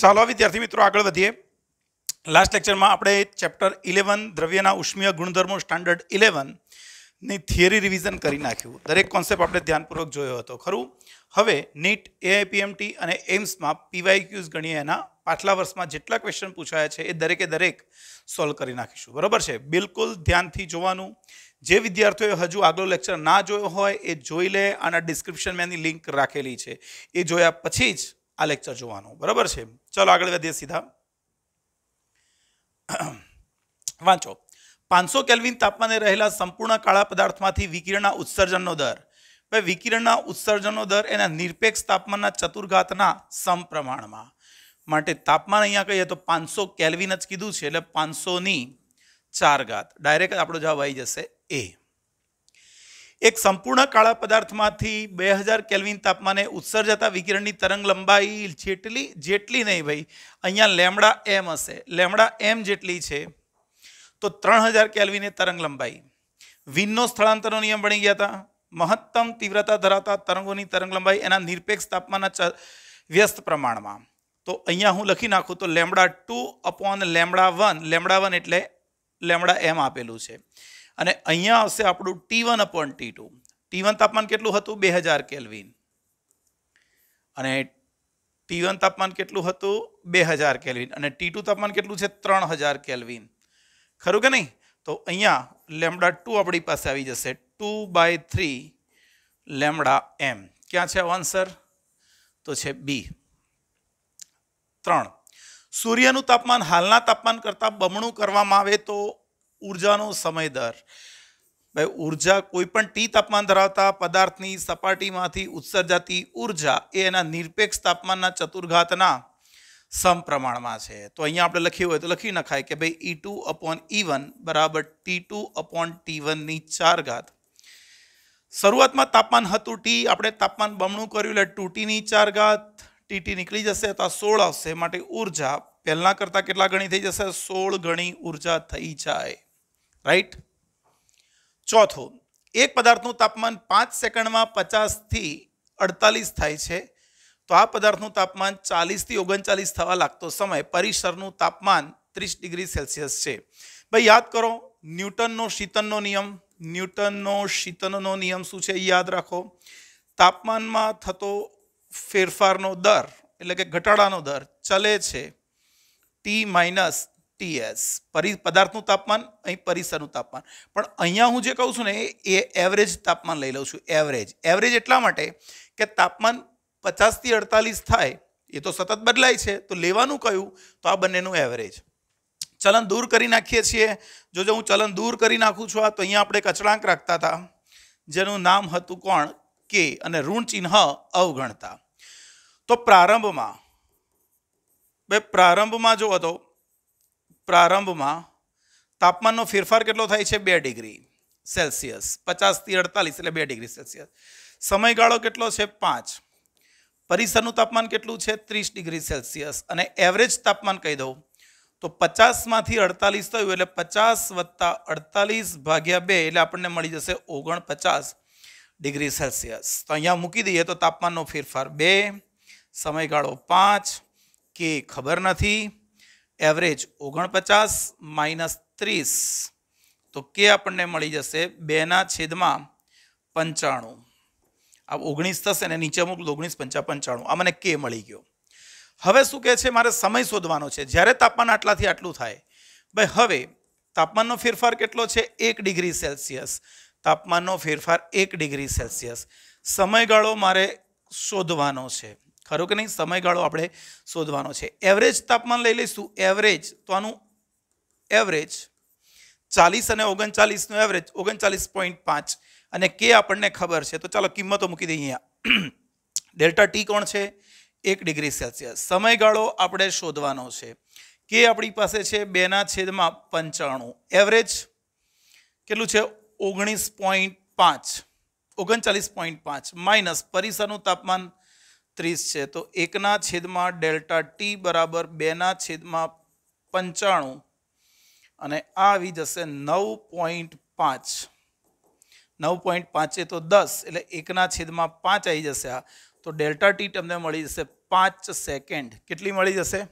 ચાલો વિદ્યાર્થી મિત્રો આગળ વધીએ લાસ્ટ લેક્ચરમાં આપણે ચેપ્ટર ઇલેવન દ્રવ્યના ઉષ્મીય ગુણધર્મો સ્ટાન્ડર્ડ ઇલેવનની થિયરી રિવિઝન કરી નાખ્યું દરેક કોન્સેપ્ટ આપણે ધ્યાનપૂર્વક જોયો હતો ખરું હવે નીટ એઆઈપીએમટી અને એમ્સમાં પીવાયક્યુઝ ગણીએ એના પાછલા વર્ષમાં જેટલા ક્વેશ્ચન પૂછાયા છે એ દરેકે દરેક સોલ્વ કરી નાખીશું બરાબર છે બિલકુલ ધ્યાનથી જોવાનું જે વિદ્યાર્થીઓએ હજુ આગલો લેક્ચર ના જોયો હોય એ જોઈ લે આના ડિસ્ક્રિપ્શન મેં એની લિંક રાખેલી છે એ જોયા પછી જ આ લેક્ચર જોવાનું બરાબર છે ચલો આગળ વધીએ સીધા વાંચો પાંચસો કેલ્વિન તાપમાને રહેલા સંપૂર્ણ કાળા પદાર્થમાંથી વિકિરણના ઉત્સર્જનનો દર ભાઈ વિકિરણના ઉત્સર્જનનો દર એના નિરપેક્ષ તાપમાનના ચતુર્ઘાતના સમપ્રમાણમાં માટે તાપમાન અહીંયા કહીએ તો પાંચસો કેલ્વિન જ કીધું છે એટલે પાંચસોની ચાર ઘાત ડાયરેક્ટ આપણો જવાબ આવી જશે એ એક સંપૂર્ણ કાળા પદાર્થમાંથી બે હજાર કેલ્વિન તાપમાને ઉત્સર્જતા વિકિરણની તરંગ લંબાઈ જેટલી જેટલી નહીં ભાઈ અહીંયા લેમડા એમ હશે લેમડા એમ જેટલી છે તો ત્રણ હજાર કેલ્વિને તરંગ લંબાઈ વિનનો સ્થળાંતરનો નિયમ બની ગયા હતા મહત્તમ તીવ્રતા ધરાવતા તરંગોની તરંગ લંબાઈ એના નિરપેક્ષ તાપમાનના ચ વ્યસ્ત પ્રમાણમાં તો અહીંયા હું લખી નાખું તો lambda two upon lambda one lambda one એટલે લેમડા એમ આપેલું છે અને અહીંયા આવશે આપણું T one upon T two T one તાપમાન કેટલું હતું બે હજાર કેલ્વિન અને ટી વન તાપમાન કેટલું હતું બે હજાર કેલ્વિન અને ટી ટુ તાપમાન કેટલું છે ત્રણ હજાર કેલ્વિન ખરું કે નહીં તો અહીંયા લેમડા ટુ આપણી પાસે આવી જશે two by three lambda M ક્યાં છે આન્સર તો છે બી ત્રણ સૂર્યનું તાપમાન હાલના તાપમાન કરતાં બમણું કરવામાં આવે તો ઉર્જાનો સમય દર ભાઈ ઉર્જા કોઈ પણ ટી તાપમાન ધરાવતા પદાર્થની સપાટીમાંથી ઉત્સર્જાતી ઉર્જા એ એના નિરપેક્ષ તાપમાનના ચતુર્ઘાતના સમપ્રમાણમાં છે તો અહીંયા આપણે લખ્યું હોય તો લખી નખાય કે ભાઈ E two upon E one બરાબર ટી ટુ અપોન ટી વનની ચાર ઘાત શરૂઆતમાં તાપમાન હતું ટી આપણે તાપમાન બમણું કર્યું એટલે ટુ ટીની ચાર ઘાત ટીટી નીકળી જશે તો સોળ આવશે માટે ઉર્જા પહેલાં કરતાં કેટલા ગણી થઈ જશે સોળ ગણી ઉર્જા થઈ જાય રાઈટ ચોથું એક પદાર્થનું તાપમાન પાંચ સેકન્ડમાં પચાસથી અડતાલીસ થાય છે તો આ પદાર્થનું તાપમાન ચાલીસથી ઓગણચાલીસ થવા લાગતો સમય પરિસરનું તાપમાન ત્રીસ ડિગ્રી સેલ્સિયસ છે ભાઈ યાદ કરો ન્યૂટનનો શીતનનો નિયમ ન્યૂટનનો શીતનનો નિયમ શું છે યાદ રાખો તાપમાનમાં થતો ફેરફારનો દર એટલે કે ઘટાડાનો દર ચલે છે ટી માઇનસ ટીએસ પરી પદાર્થનું તાપમાન અહીં પરિસરનું તાપમાન પણ અહીંયા હું જે કહું છું ને એ એવરેજ તાપમાન લઈ લઉં છું એવરેજ એવરેજ એટલા માટે કે તાપમાન પચાસથી અડતાલીસ થાય એ તો સતત બદલાય છે તો લેવાનું કયું તો આ બંનેનું એવરેજ ચલન દૂર કરી નાખીએ છીએ જો જો હું ચલન દૂર કરી નાખું છું આ તો અહીંયા આપણે કચડાંક રાખતા હતા જેનું નામ હતું કોણ કે અને ઋણ ચિહ્ન અવગણતા તો પ્રારંભમાં બે પ્રારંભમાં જો હતો પ્રારંભમાં તાપમાનનો ફેરફાર કેટલો થાય છે બે ડિગ્રી સેલ્સિયસ પચાસથી અડતાલીસ એટલે બે ડિગ્રી સેલ્સિયસ સમયગાળો કેટલો છે પાંચ પરિસરનું તાપમાન કેટલું છે ત્રીસ ડિગ્રી સેલ્સિયસ અને એવરેજ તાપમાન કહી દઉં તો પચાસમાંથી અડતાલીસ થયું એટલે પચાસ વત્તા અડતાલીસ ભાગ્યા બે એટલે આપણને મળી જશે ઓગણપચાસ ડિગ્રી સેલ્સિયસ તો અહીંયા મૂકી દઈએ તો તાપમાનનો ફેરફાર બે સમયગાળો પાંચ કે ખબર નથી એવરેજ ઓગણપચાસ માઇનસ ત્રીસ તો કે આપણને મળી જશે બેના છેદમાં પંચાણું આ ઓગણીસ થશે ને નીચે અમુક ઓગણીસ પંચા પંચાણું આ મને કે મળી ગયો હવે શું કહે છે મારે સમય શોધવાનો છે જ્યારે તાપમાન આટલાથી આટલું થાય ભાઈ હવે તાપમાનનો ફેરફાર કેટલો છે એક ડિગ્રી સેલ્સિયસ તાપમાનનો ફેરફાર એક ડિગ્રી સેલ્સિયસ સમયગાળો મારે શોધવાનો છે ખરું કે નહીં સમયગાળો આપણે શોધવાનો છે એવરેજ તાપમાન લઈ લઈશું એવરેજ તો આનું એવરેજ ચાલીસ અને ઓગણચાલીસનું એવરેજ ઓગણચાલીસ પોઈન્ટ પાંચ અને કે આપણને ખબર છે તો ચાલો કિંમતો મૂકી દઈએ અહીંયા ડેલ્ટા ટી કોણ છે એક ડિગ્રી સેલ્સિયસ સમયગાળો આપણે શોધવાનો છે કે આપણી પાસે છે બેના છેદમાં પંચાણું એવરેજ કેટલું છે ઓગણીસ પોઈન્ટ પાંચ ઓગણચાલીસ પોઈન્ટ પાંચ માઇનસ પરિસરનું તાપમાન ત્રીસ છે તો એકના છેદમાં ડેલ્ટા ટી બરાબર બેના છેદમાં પંચાણું અને આ આવી જશે નવ પોઈન્ટ પાંચ નવ પોઈન્ટ પાંચે તો દસ એટલે એકના છેદમાં પાંચ આવી જશે આ તો ડેલ્ટા ટી તમને મળી જશે પાંચ સેકન્ડ કેટલી મળી જશે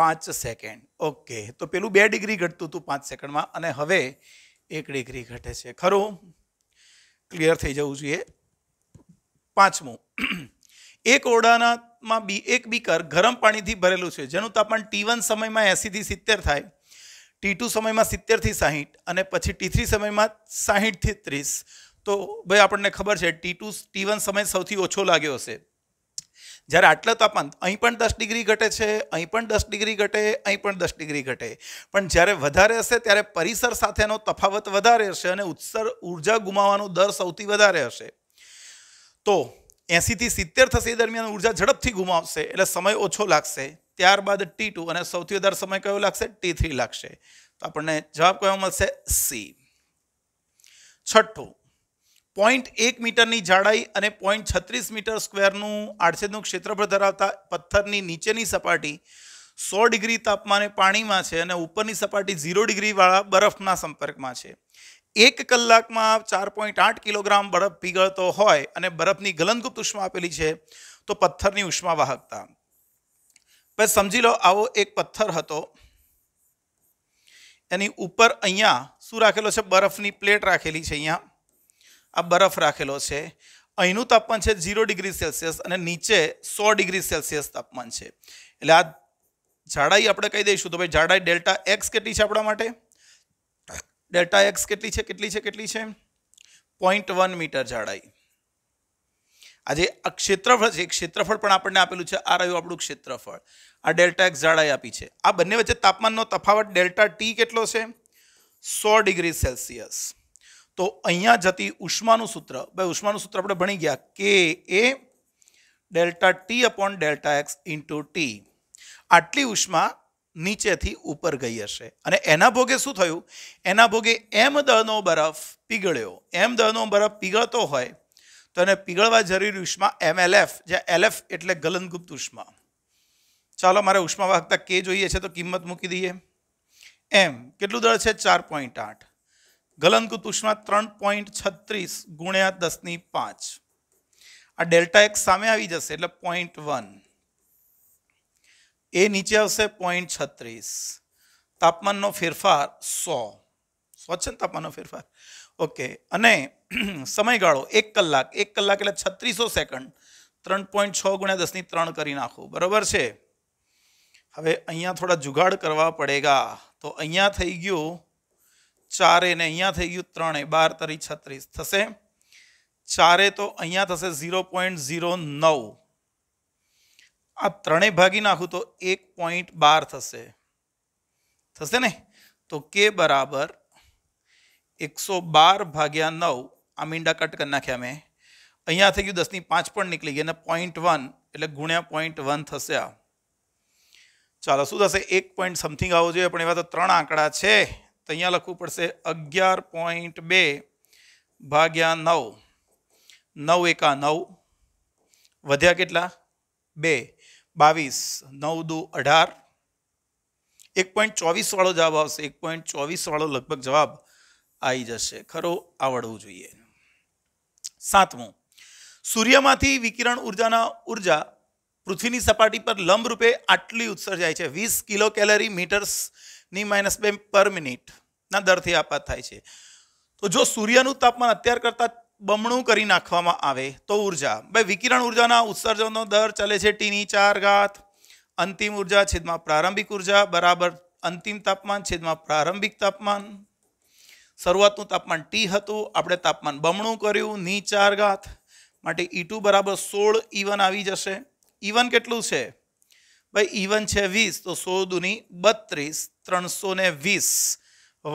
પાંચ સેકન્ડ ઓકે તો પેલું બે ડિગ્રી ઘટતું હતું પાંચ સેકન્ડમાં અને હવે એક ડિગ્રી ઘટે છે ખરું ક્લિયર થઈ જવું જોઈએ પાંચમું એક ઓરડાનામાં બી એક બીકર ગરમ પાણીથી ભરેલું છે જેનું તાપમાન ટી સમયમાં એંસીથી સિત્તેર થાય ટી સમયમાં સિત્તેરથી સાહીઠ અને પછી ટી સમયમાં સાહીઠથી ત્રીસ તો ભાઈ આપણને ખબર છે ટી ટુ સમય સૌથી ઓછો લાગ્યો હશે જ્યારે આટલો તાપમાન અહીં પણ દસ ડિગ્રી ઘટે છે અહીં પણ દસ ડિગ્રી ઘટે અહીં પણ દસ ડિગ્રી ઘટે પણ જ્યારે વધારે હશે ત્યારે પરિસર સાથેનો તફાવત વધારે હશે અને ઉત્સર ઉર્જા ગુમાવવાનો દર સૌથી વધારે હશે તો એંસીથી સિત્તેર થશે એ દરમિયાન ઉર્જા ઝડપથી ગુમાવશે એટલે સમય ઓછો લાગશે ત્યારબાદ ટી ટુ અને સૌથી વધારે સમય કયો લાગશે ટી થ્રી લાગશે તો આપણને જવાબ કયો મળશે સી છઠ્ઠું પોઈન્ટ એક મીટરની જાડાઈ અને પોઈન્ટ છત્રીસ મીટર સ્ક્વેરનું આડછેદનું ક્ષેત્રફળ ધરાવતા પથ્થરની નીચેની સપાટી સો ડિગ્રી તાપમાને પાણીમાં છે અને ઉપરની સપાટી ઝીરો ડિગ્રીવાળા બરફના સંપર્કમાં છે એક કલાકમાં ચાર પોઈન્ટ આઠ કિલોગ્રામ બરફ પીગળતો હોય અને બરફની ગલનગુપ્ત ઉષ્મા આપેલી છે તો પથ્થરની ઉષ્મા વાહકતા પછી સમજી લો આવો એક પથ્થર હતો એની ઉપર અહીંયા શું રાખેલો છે બરફની પ્લેટ રાખેલી છે અહીંયા આ બરફ રાખેલો છે અહીંનું તાપમાન છે ઝીરો ડિગ્રી સેલ્સિયસ અને નીચે સો ડિગ્રી સેલ્સિયસ તાપમાન છે એટલે આ જાડાઈ આપણે કહી દઈશું તો ભાઈ જાડાઈ ડેલ્ટા એક્સ કેટલી છે આપણા માટે ડેલ્ટા એક્સ કેટલી છે કેટલી છે કેટલી છે પોઈન્ટ વન મીટર જાડાઈ આ ક્ષેત્રફળ છે ક્ષેત્રફળ પણ આપણને આપેલું છે આ રહ્યું આપણું ક્ષેત્રફળ આ ડેલ્ટા એક્સ જાડાઈ આપી છે આ બંને વચ્ચે તાપમાનનો તફાવત ડેલ્ટા ટી કેટલો છે સો ડિગ્રી સેલ્સિયસ તો અહીંયા જતી ઉષ્માનું સૂત્ર ભાઈ ઉષ્માનું સૂત્ર આપણે ભણી ગયા K A delta T upon delta X into T આટલી ઉષ્મા નીચેથી ઉપર ગઈ હશે અને એના ભોગે શું થયું એના ભોગે એમ દહનો બરફ પીગળ્યો એમ દહનો બરફ પીગળતો હોય તો એને પીગળવા જરૂરી ઉષ્મા એમએલએફ જે એલએફ એટલે ગલનગુપ્ત ઉષ્મા ચાલો મારે ઉષ્મા વાહકતા કે જોઈએ છે તો કિંમત મૂકી દઈએ એમ કેટલું દળ છે ચાર પોઈન્ટ આઠ ગલનગુપ્ત ઉષ્મા ત્રણ પોઈન્ટ છત્રીસ ગુણ્યા દસની પાંચ આ ડેલ્ટા એક્સ સામે આવી જશે એટલે પોઈન્ટ વન એ નીચે આવશે પોઈન્ટ છત્રીસ તાપમાનનો ફેરફાર સો સો છે ને તાપમાનનો ફેરફાર ઓકે અને સમયગાળો એક કલાક એક કલાક એટલે છત્રીસો સેકન્ડ ત્રણ પોઈન્ટ છ ગુણ્યા દસની ત્રણ કરી નાખો બરાબર છે હવે અહીંયા થોડા જુગાડ કરવા પડેગા તો અહીંયા થઈ ગયું ચારે ને અહીંયા થઈ ગયું ત્રણે બાર તરી છત્રીસ થશે ચારે તો અહીંયા થશે ઝીરો પોઈન્ટ ઝીરો નવ આ ત્રણેય ભાગી નાખું તો એક પોઈન્ટ બાર થશે થશે ને તો કે બરાબર એકસો બાર ભાગ્યા નવ આ મીંડા કટ કરી નાખ્યા મેં અહીંયા થઈ ગયું દસની પાંચ પણ નીકળી ગઈ અને પોઈન્ટ વન એટલે ગુણ્યા પોઈન્ટ વન થશે આ ચાલો શું થશે એક પોઈન્ટ સમથિંગ આવવું જોઈએ પણ એવા તો ત્રણ આંકડા છે તો અહીંયા લખવું પડશે અગિયાર પોઈન્ટ બે ભાગ્યા નવ નવ એકા નવ વધ્યા કેટલા બે બાવીસ નવ દુ અઢાર એક પોઈન્ટ ચોવીસવાળો જવાબ આવશે એક પોઈન્ટ ચોવીસવાળો લગભગ જવાબ આવી જશે ખરો આવડવું જોઈએ સાતમું સૂર્યમાંથી વિકિરણ ઉર્જાના ઉર્જા પૃથ્વીની સપાટી પર લંબરૂપે આટલી ઉત્સર્જાય છે વીસ કિલો કેલરી મીટર્સની માઇનસ બે પર મિનિટના દરથી આપાત થાય છે તો જો સૂર્યનું તાપમાન અત્યાર કરતાં બમણું કરી નાખવામાં આવે તો ઉર્જા ભાઈ વિકિરણ ઉર્જાના ઉત્સર્જનનો દર ચાલે છે ટીની ચાર ઘાત અંતિમ ઉર્જા છેદમાં પ્રારંભિક ઉર્જા બરાબર અંતિમ તાપમાન છેદમાં પ્રારંભિક તાપમાન શરૂઆતનું તાપમાન ટી હતું આપણે તાપમાન બમણું કર્યું ની ચાર ઘાત માટે ઈ e ટુ બરાબર સોળ ઇવન e આવી જશે ઇવન e કેટલું છે ભાઈ ઇવન છે વીસ તો સો દુની બત્રીસ ત્રણસો વીસ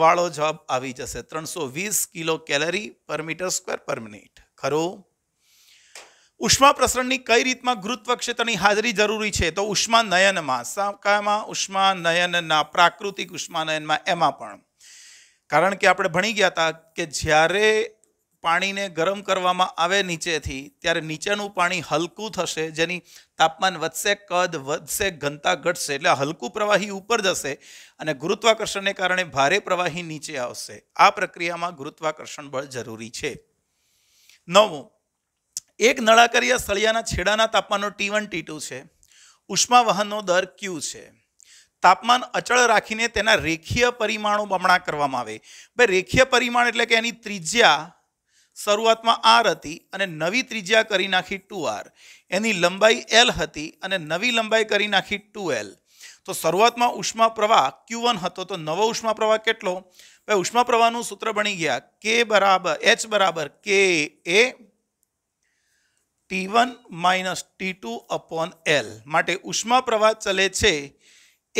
વાળો જવાબ આવી જશે ત્રણસો વીસ કિલો કેલરી પર મીટર સ્ક્વેર પર મિનિટ ખરો ઉષ્મા પ્રસરણની કઈ રીતમાં ગુરુત્વ ક્ષેત્રની હાજરી જરૂરી છે તો ઉષ્મા નયનમાં સાકામાં ઉષ્મા નયનના પ્રાકૃતિક ઉષ્મા નયનમાં એમાં પણ કારણ કે આપણે ભણી ગયા હતા કે જ્યારે પાણીને ગરમ કરવામાં આવે નીચેથી ત્યારે નીચેનું પાણી હલકું થશે જેની તાપમાન વધશે કદ વધશે ઘનતા ઘટશે એટલે હલકું પ્રવાહી ઉપર જશે અને ગુરુત્વાકર્ષણને કારણે ભારે પ્રવાહી નીચે આવશે આ પ્રક્રિયામાં ગુરુત્વાકર્ષણ બળ જરૂરી છે નવું એક નળાકારીય સળિયાના છેડાના તાપમાનનો ટી વન ટી ટુ છે ઉષ્મા વહનનો દર ક્યુ છે તાપમાન અચળ રાખીને તેના રેખીય પરિમાણો બમણા કરવામાં આવે ભાઈ રેખીય પરિમાણ એટલે કે એની ત્રિજ્યા શરૂઆતમાં આર હતી અને નવી ત્રિજ્યા કરી નાખી ટુ આર એની લંબાઈ એલ હતી અને નવી લંબાઈ કરી નાખી ટુ એલ તો શરૂઆતમાં ઉષ્મા પ્રવાહ ક્યુ વન હતો તો નવો ઉષ્મા પ્રવાહ કેટલો ભાઈ ઉષ્મા પ્રવાહનું સૂત્ર બની ગયા કે બરાબર એચ બરાબર K A T one minus T two upon L માટે ઉષ્મા પ્રવાહ ચલે છે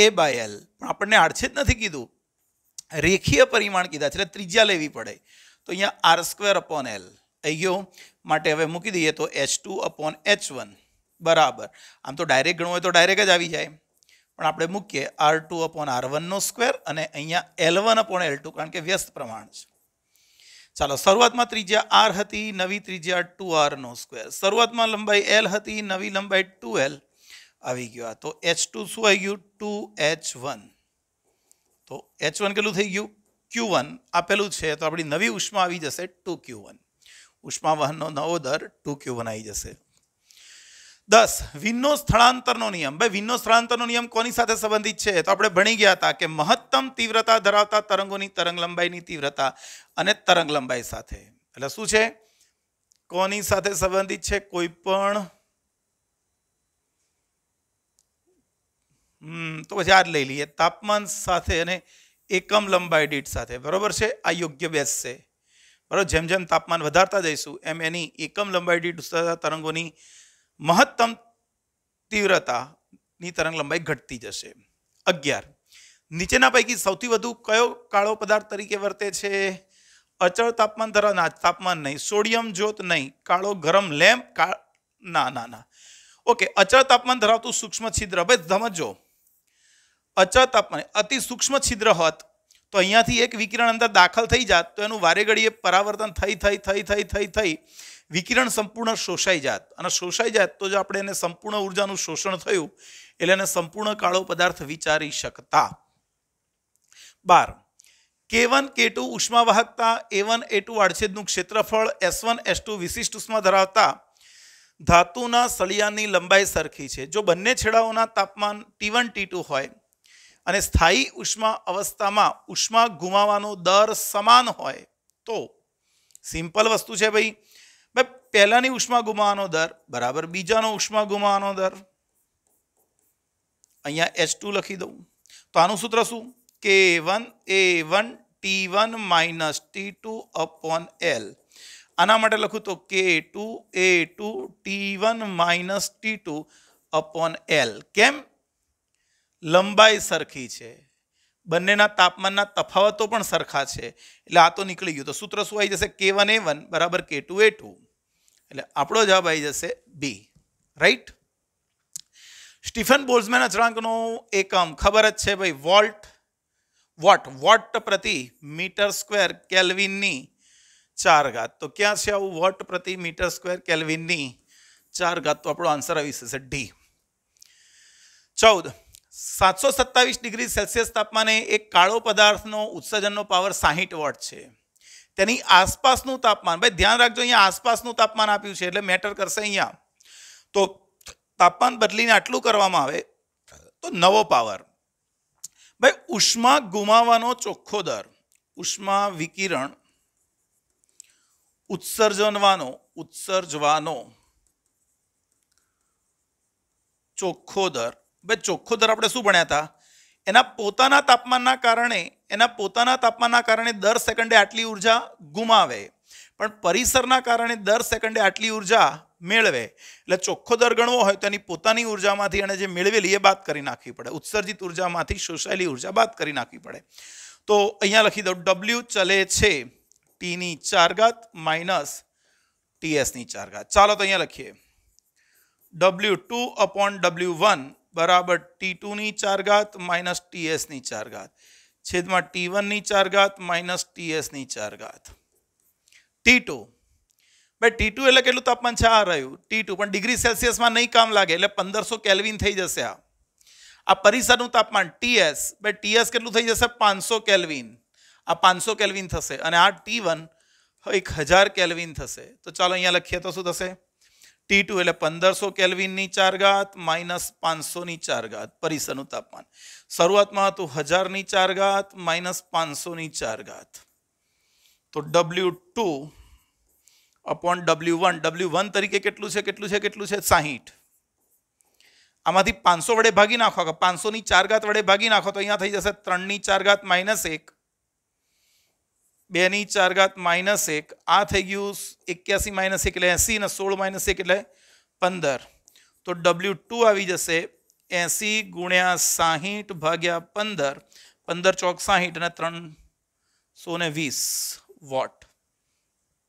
એ બાય એલ પણ આપણને આડછેદ નથી કીધું રેખીય પરિમાણ કીધા છે એટલે ત્રિજ્યા લેવી પડે તો અહીંયા આર સ્ક્વેર અપોન એલ થઈ ગયું માટે હવે મૂકી દઈએ તો H two upon H one બરાબર આમ તો ડાયરેક્ટ ગણવું હોય તો ડાયરેક્ટ જ આવી જાય પણ આપણે મૂકીએ આર ટુ અપોન આર વનનો સ્ક્વેર અને અહીંયા L one upon L two કારણ કે વ્યસ્ત પ્રમાણ છે ચાલો શરૂઆતમાં ત્રિજ્યા આર હતી નવી ત્રિજ્યા ટુ આરનો સ્ક્વેર શરૂઆતમાં લંબાઈ એલ હતી નવી લંબાઈ ટુ એલ આવી ગયો આ તો એચ ટુ શું આવી ગયું ટુ એચ વન તો એચ વન કેટલું થઈ ગયું ક્યુ વન આપેલું છે તો આપણી નવી ઉષ્મા આવી જશે ટુ ક્યુ વન ઉષ્મા વહનનો નવો દર ટુ ક્યુ વન આવી જશે દસ વિનનો સ્થળાંતરનો નિયમ ભાઈ વિનનો સ્થળાંતરનો નિયમ કોની સાથે સંબંધિત છે તો આપણે ભણી ગયા હતા કે મહત્તમ તીવ્રતા ધરાવતા તરંગોની તરંગ લંબાઈની તીવ્રતા અને તરંગ લંબાઈ સાથે એટલે શું છે કોની સાથે સંબંધિત છે કોઈ પણ તો પછી આ જ લઈ લઈએ તાપમાન સાથે અને એકમ લંબાઈ દીઠ સાથે બરાબર છે આ યોગ્ય બેસશે બરાબર જેમ જેમ તાપમાન વધારતા જઈશું એમ એની એકમ લંબાઈ દીઠ તરંગોની મહત્તમ તીવ્રતાની તરંગ લંબાઈ ઘટતી જશે અગિયાર નીચેના પૈકી સૌથી વધુ કયો કાળો પદાર્થ તરીકે વર્તે છે અચળ તાપમાન ધરાવના તાપમાન નહીં સોડિયમ જ્યોત નહીં કાળો ગરમ લેમ્પ ના ના ના ઓકે અચળ તાપમાન ધરાવતું સૂક્ષ્મ છિદ્ર હવે સમજો અચત અપમાન અતિ સૂક્ષ્મ છિદ્ર હોત તો અહીંયાથી એક વિકિરણ અંદર દાખલ થઈ જાત તો એનું વારે ઘડીએ પરાવર્તન થઈ થઈ થઈ થઈ થઈ થઈ વિકિરણ સંપૂર્ણ શોષાઈ જાત અને શોષાઈ જાત તો જો આપણે એને સંપૂર્ણ ઉર્જાનું શોષણ થયું એટલે એને સંપૂર્ણ કાળો પદાર્થ વિચારી શકતા બાર કે વન કે ટુ ઉષ્માવાહકતા એ વન એ ટુ આડછેદનું ક્ષેત્રફળ એસ વન એસ ટુ વિશિષ્ટ ઉષ્મા ધરાવતા ધાતુના સળિયાની લંબાઈ સરખી છે જો બંને છેડાઓના તાપમાન ટી વન ટી ટુ હોય અને સ્થાયી ઉષ્મા અવસ્થામાં ઉષ્મા ગુમાવાનો દર સમાન હોય તો સિમ્પલ વસ્તુ છે ભાઈ ભાઈ પહેલાંની ઉષ્મા ગુમાવાનો દર બરાબર બીજાનો ઉષ્મા ગુમાવાનો દર અહીંયા એચ ટુ લખી દઉં તો આનું સૂત્ર શું K one A one T one minus T two upon L આના માટે લખું તો K two A two T one minus T two upon L કેમ લંબાઈ સરખી છે બંનેના તાપમાનના તફાવતો પણ સરખા છે એટલે આ તો નીકળી ગયું તો સૂત્ર શું આવી જશે કે વન એ વન બરાબર કે ટુ એ ટુ એટલે આપણો જવાબ આવી જશે બી રાઈટ સ્ટીફન બોલ્સમેન અચળાંકનો એકમ ખબર જ છે ભાઈ વોલ્ટ વોટ વોટ પ્રતિ મીટર સ્ક્વેર કેલ્વિનની ચાર ઘાત તો ક્યાં છે આવું વોટ પ્રતિ મીટર સ્ક્વેર કેલ્વિનની ચાર ઘાત તો આપણો આન્સર આવી જશે ડી ચૌદ સાતસો સત્તાવીસ ડિગ્રી સેલ્સિયસ તાપમાને એક કાળો પદાર્થનો ઉત્સર્જનનો પાવર સાહીઠ વોટ છે તેની આસપાસનું તાપમાન ભાઈ ધ્યાન રાખજો અહીંયા આસપાસનું તાપમાન આપ્યું છે એટલે મેટર કરશે અહીંયા તો તાપમાન બદલીને આટલું કરવામાં આવે તો નવો પાવર ભાઈ ઉષ્મા ગુમાવવાનો ચોખ્ખો દર ઉષ્મા વિકિરણ ઉત્સર્જનવાનો ઉત્સર્જવાનો ચોખ્ખો દર બે ચોખ્ખો દર આપણે શું ભણ્યા હતા એના પોતાના તાપમાનના કારણે એના પોતાના તાપમાનના કારણે દર સેકન્ડે આટલી ઉર્જા ગુમાવે પણ પરિસરના કારણે દર સેકન્ડે આટલી ઉર્જા મેળવે એટલે ચોખ્ખો દર ગણવો હોય તો એની પોતાની ઉર્જામાંથી એણે જે મેળવેલી એ બાદ કરી નાખવી પડે ઉત્સર્જિત ઉર્જામાંથી શોષાયેલી ઉર્જા બાદ કરી નાખવી પડે તો અહીંયા લખી દઉં ડબલ્યુ ચલે છે ટીની ચાર ઘાત માઇનસ ટીએસની ચાર ઘાત ચાલો તો અહીંયા લખીએ W two upon W one બરાબર ટી ટુની ચાર ઘાત માઇનસ ટીએસની ચાર ઘાત છેદમાં ટી વનની ચાર ઘાત માઇનસ ટીએસની ચાર ઘાત ટી ટુ ભાઈ ટી ટુ એટલે કેટલું તાપમાન છે આ રહ્યું ટી ટુ પણ ડિગ્રી સેલ્સિયસમાં નહીં કામ લાગે એટલે પંદરસો કેલ્વિન થઈ જશે આ આ પરિસરનું તાપમાન ટીએસ ભાઈ ટીએસ કેટલું થઈ જશે પાંચસો કેલ્વિન આ પાંચસો કેલ્વિન થશે અને આ ટી વન એક હજાર કેલ્વિન થશે તો ચાલો અહીંયા લખીએ તો શું થશે t2 લે 1500 કેલ્વિન ની 4 ઘાત - 500 ની 4 ઘાત પરિસ્થાન તાપમાન શરૂઆતમાં તો 1000 ની 4 ઘાત - 500 ની 4 ઘાત તો w2 / w1 w1 તરીકે કેટલું છે કેટલું છે કેટલું છે 60 આમાંથી 500 વડે ભાગી નાખો 500 ની 4 ઘાત વડે ભાગી નાખો તો અહીંયા થઈ જશે 3 ની 4 ઘાત - 1 બેની ચાર ઘાત માઇનસ એક આ થઈ ગયું એક્યાસી માઇનસ એક એટલે એંસી ને સોળ માઇનસ એક એટલે પંદર તો ડબલ્યુ ટુ આવી જશે એંસી ગુણ્યા સાહીઠ ભાગ્યા પંદર પંદર ચોક સાહીઠ અને સો ને વીસ વોટ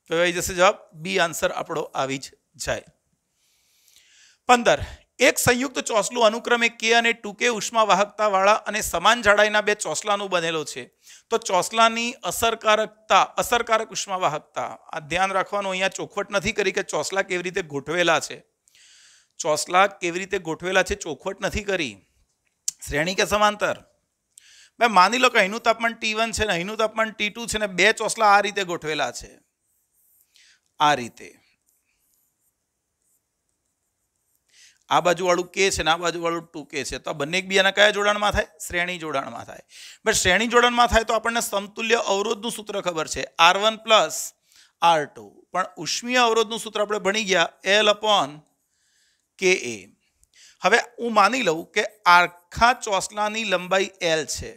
તો આવી જશે જવાબ બી આન્સર આપણો આવી જ જાય પંદર એક સંયુક્ત ચોસલું અનુક્રમે કે અને ટૂંકે કે ઉષ્માવાહકતાવાળા અને સમાન જાડાઈના બે ચોસલાનું બનેલો છે તો ચોસલાની અસરકારકતા અસરકારક ઉષ્માવાહકતા આ ધ્યાન રાખવાનું અહીંયા ચોખવટ નથી કરી કે ચોસલા કેવી રીતે ગોઠવેલા છે ચોસલા કેવી રીતે ગોઠવેલા છે ચોખવટ નથી કરી શ્રેણી કે સમાંતર બે માની લો કે અહીંનું તાપમાન ટી વન છે ને અહીંનું તાપમાન ટી ટુ છે ને બે ચોસલા આ રીતે ગોઠવેલા છે આ રીતે આ બાજુવાળું કે છે ને આ બાજુવાળું ટુ કે છે તો આ બંને એકબીજાના કયા જોડાણમાં થાય શ્રેણી જોડાણમાં થાય બટ શ્રેણી જોડાણમાં થાય તો આપણને સમતુલ્ય અવરોધનું સૂત્ર ખબર છે R one plus R two પણ ઉષ્મીય અવરોધનું સૂત્ર આપણે ભણી ગયા એલ અપોન કે એ હવે હું માની લઉં કે આખા ચોસલાની લંબાઈ એલ છે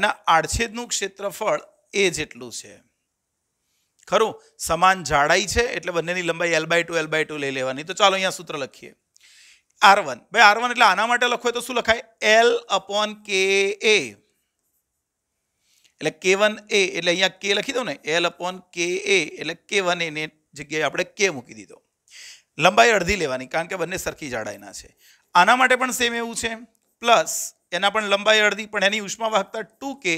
એના આડછેદનું ક્ષેત્રફળ એ જેટલું છે ખરું સમાન જાડાઈ છે એટલે બંનેની લંબાઈ L by two L by two લઈ લેવાની તો ચાલો અહીંયા સૂત્ર લખીએ આર વન ભાઈ આર વન એટલે આના માટે લખો તો શું લખાય એલ અપોન કે એ એટલે કે વન એ એટલે અહીંયા કે લખી દો ને એલ અપોન કે એ એટલે કે વન એને જગ્યાએ આપણે કે મૂકી દીધો લંબાઈ અડધી લેવાની કારણ કે બંને સરખી જાડાઈના છે આના માટે પણ સેમ એવું છે પ્લસ એના પણ લંબાઈ અડધી પણ એની ઉષ્માવાહકતા ટુ કે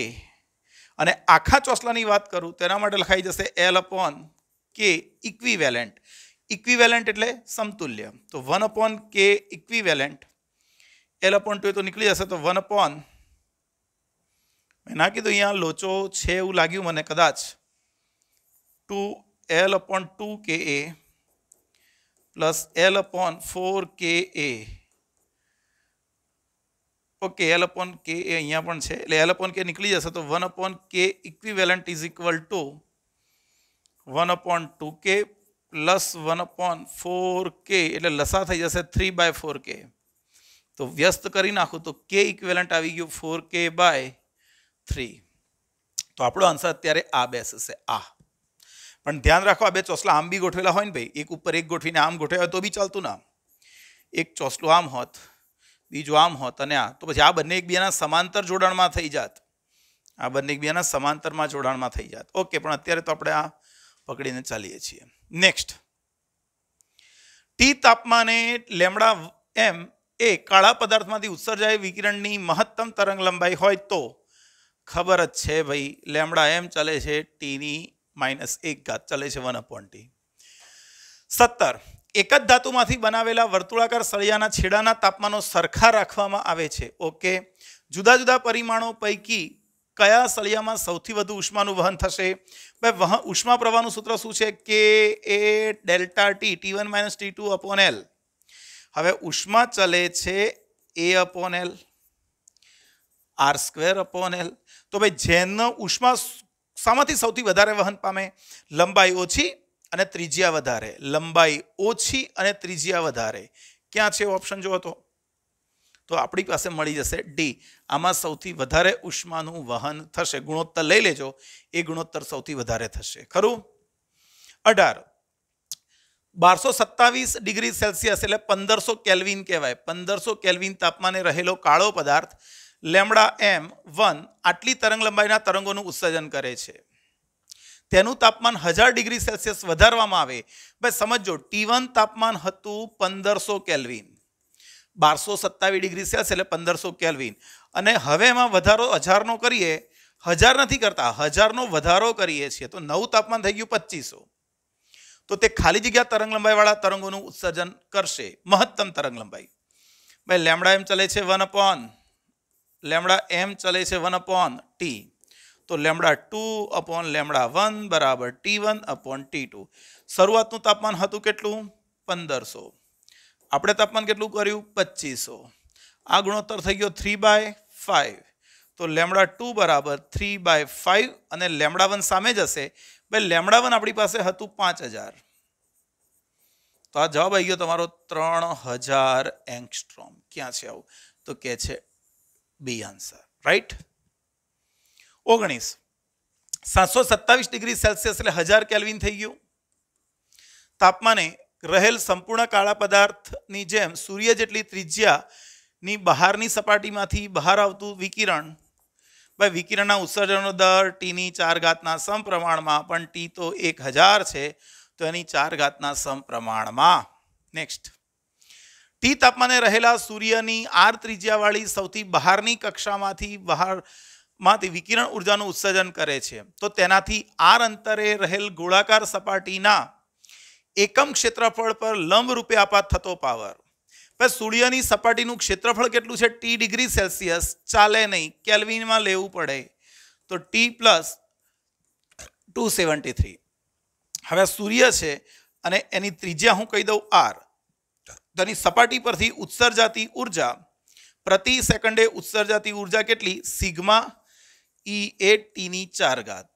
એ અને આખા ચોસલાની વાત કરું તો એના માટે લખાઈ જશે L upon K equivalent equivalent એટલે સમતુલ્ય તો 1 / k ઇક્વિવેલન્ટ l / 2 તો નીકળી જશે તો 1 / મે ના કીધું અહીંયા લોચો છે એવું લાગ્યું મને કદાચ 2 l / 2 ka + l / 4 ka okay l / ka અહીંયા પણ છે એટલે l / k નીકળી જશે તો 1 / k equivalent = 1 / 2k plus one upon four K એટલે લસા થઈ જશે થ્રી બાય ફોર કે તો વ્યસ્ત કરી નાખું તો કે ઇક્વેલન્ટ આવી ગયું ફોર કે બાય થ્રી તો આપણો આન્સર અત્યારે આ બેસશે આ પણ ધ્યાન રાખો આ બે ચોસલા આમ બી ગોઠવેલા હોય ને ભાઈ એક ઉપર એક ગોઠવીને આમ ગોઠવ્યા હોય તો બી ચાલતું ના એક ચોસલું આમ હોત બીજું આમ હોત અને આ તો પછી આ બંને એકબીજાના સમાંતર જોડાણમાં થઈ જાત આ બંને એકબીજાના સમાંતરમાં જોડાણમાં થઈ જાત ઓકે પણ અત્યારે તો આપણે આ પકડીને ચાલીએ છીએ નેક્સ્ટ ટી તાપમાને લેમડા એમ એ કાળા પદાર્થમાંથી ઉત્સર્જાય વિકિરણની મહત્તમ તરંગ લંબાઈ હોય તો ખબર જ છે ભાઈ લેમડા એમ ચાલે છે ટીની માઇનસ એક ઘાત ચાલે છે વન અપોન ટી સત્તર એક જ ધાતુમાંથી બનાવેલા વર્તુળાકાર સળિયાના છેડાના તાપમાનો સરખા રાખવામાં આવે છે ઓકે જુદા જુદા પરિમાણો પૈકી કયા સળિયામાં સૌથી વધુ ઉષ્માનું વહન થશે ભાઈ વહ ઉષ્મા પ્રવાહનું સૂત્ર શું છે K A delta T T one minus T two upon L હવે ઉષ્મા ચલે છે A upon L R square upon L તો ભાઈ જેનો ઉષ્મા શામાંથી સૌથી વધારે વહન પામે લંબાઈ ઓછી અને ત્રિજ્યા વધારે લંબાઈ ઓછી અને ત્રિજ્યા વધારે ક્યાં છે ઓપ્શન જોવો હતો તો આપણી પાસે મળી જશે ડી આમાં સૌથી વધારે ઉષ્માનું વહન થશે ગુણોત્તર લઈ લેજો એ ગુણોત્તર સૌથી વધારે થશે ખરું અઢાર બારસો સત્તાવીસ ડિગ્રી સેલ્સિયસ એટલે પંદરસો કેલ્વિન કહેવાય પંદરસો કેલ્વિન તાપમાને રહેલો કાળો પદાર્થ લેમડા એમ વન આટલી તરંગ લંબાઈના તરંગોનું ઉત્સર્જન કરે છે તેનું તાપમાન હજાર ડિગ્રી સેલ્સિયસ વધારવામાં આવે ભાઈ સમજો ટી વન તાપમાન હતું પંદરસો કેલ્વિન બારસો સત્તાવીસ ડિગ્રી સેલ્સિયસ એટલે પંદરસો કેલ્વિન અને હવે એમાં વધારો હજારનો કરીએ હજાર નથી કરતા હજારનો વધારો કરીએ છીએ તો નવું તાપમાન થઈ ગયું પચીસો તો તે ખાલી જગ્યા તરંગ લંબાઈવાળા તરંગોનું ઉત્સર્જન કરશે મહત્તમ તરંગ લંબાઈ ભાઈ લેમડા એમ ચલે છે વન અપોન લેમડા એમ ચલે છે વન અપોન ટી તો lambda two upon lambda one બરાબર T one upon T two શરૂઆતનું તાપમાન હતું કેટલું પંદરસો આપણે તાપમાન કેટલું કર્યું પચીસો આ ગુણોત્તર થઈ ગયો થ્રી બાય ફાઇવ તો લેમડા ટુ બરાબર થ્રી બાય ફાઇવ અને લેમડા વન સામે જ હશે ભાઈ લેમડા વન આપણી પાસે હતું પાંચ હજાર તો આ જવાબ આવી ગયો તમારો ત્રણ હજાર એંગસ્ટ્રોમ ક્યાં છે આવું તો કે છે બી આન્સર રાઈટ ઓગણીસ સાતસો સત્તાવીસ ડિગ્રી સેલ્સિયસ એટલે હજાર કેલ્વિન થઈ ગયું તાપમાને રહેલ સંપૂર્ણ કાળા પદાર્થની જેમ સૂર્ય જેટલી ત્રિજ્યાની બહારની સપાટીમાંથી બહાર આવતું વિકિરણ ભાઈ વિકિરણના ઉત્સર્જનનો દર ટીની ચાર ઘાતના સમપ્રમાણમાં પણ ટી તો એક હજાર છે તો એની ચાર ઘાતના સમપ્રમાણમાં નેક્સ્ટ ટી તાપમાને રહેલા સૂર્યની આર ત્રિજ્યાવાળી સૌથી બહારની કક્ષામાંથી બહાર માંથી વિકિરણ ઉર્જાનું ઉત્સર્જન કરે છે તો તેનાથી આર અંતરે રહેલ ગોળાકાર સપાટીના એકમ ક્ષેત્રફળ પર લંબ રૂપે આપાત થતો પાવર પછી સૂર્યની સપાટીનું ક્ષેત્રફળ કેટલું છે ટી ડિગ્રી સેલ્સિયસ ચાલે નહીં કેલ્વિનમાં લેવું પડે તો T plus two seventy three હવે સૂર્ય છે અને એની ત્રિજ્યા હું કહી દઉં આર તેની સપાટી પરથી ઉત્સર્જાતી ઉર્જા પ્રતિ સેકન્ડે ઉત્સર્જાતી ઉર્જા કેટલી સિગ્મા ઈ એ ટીની ચાર ઘાત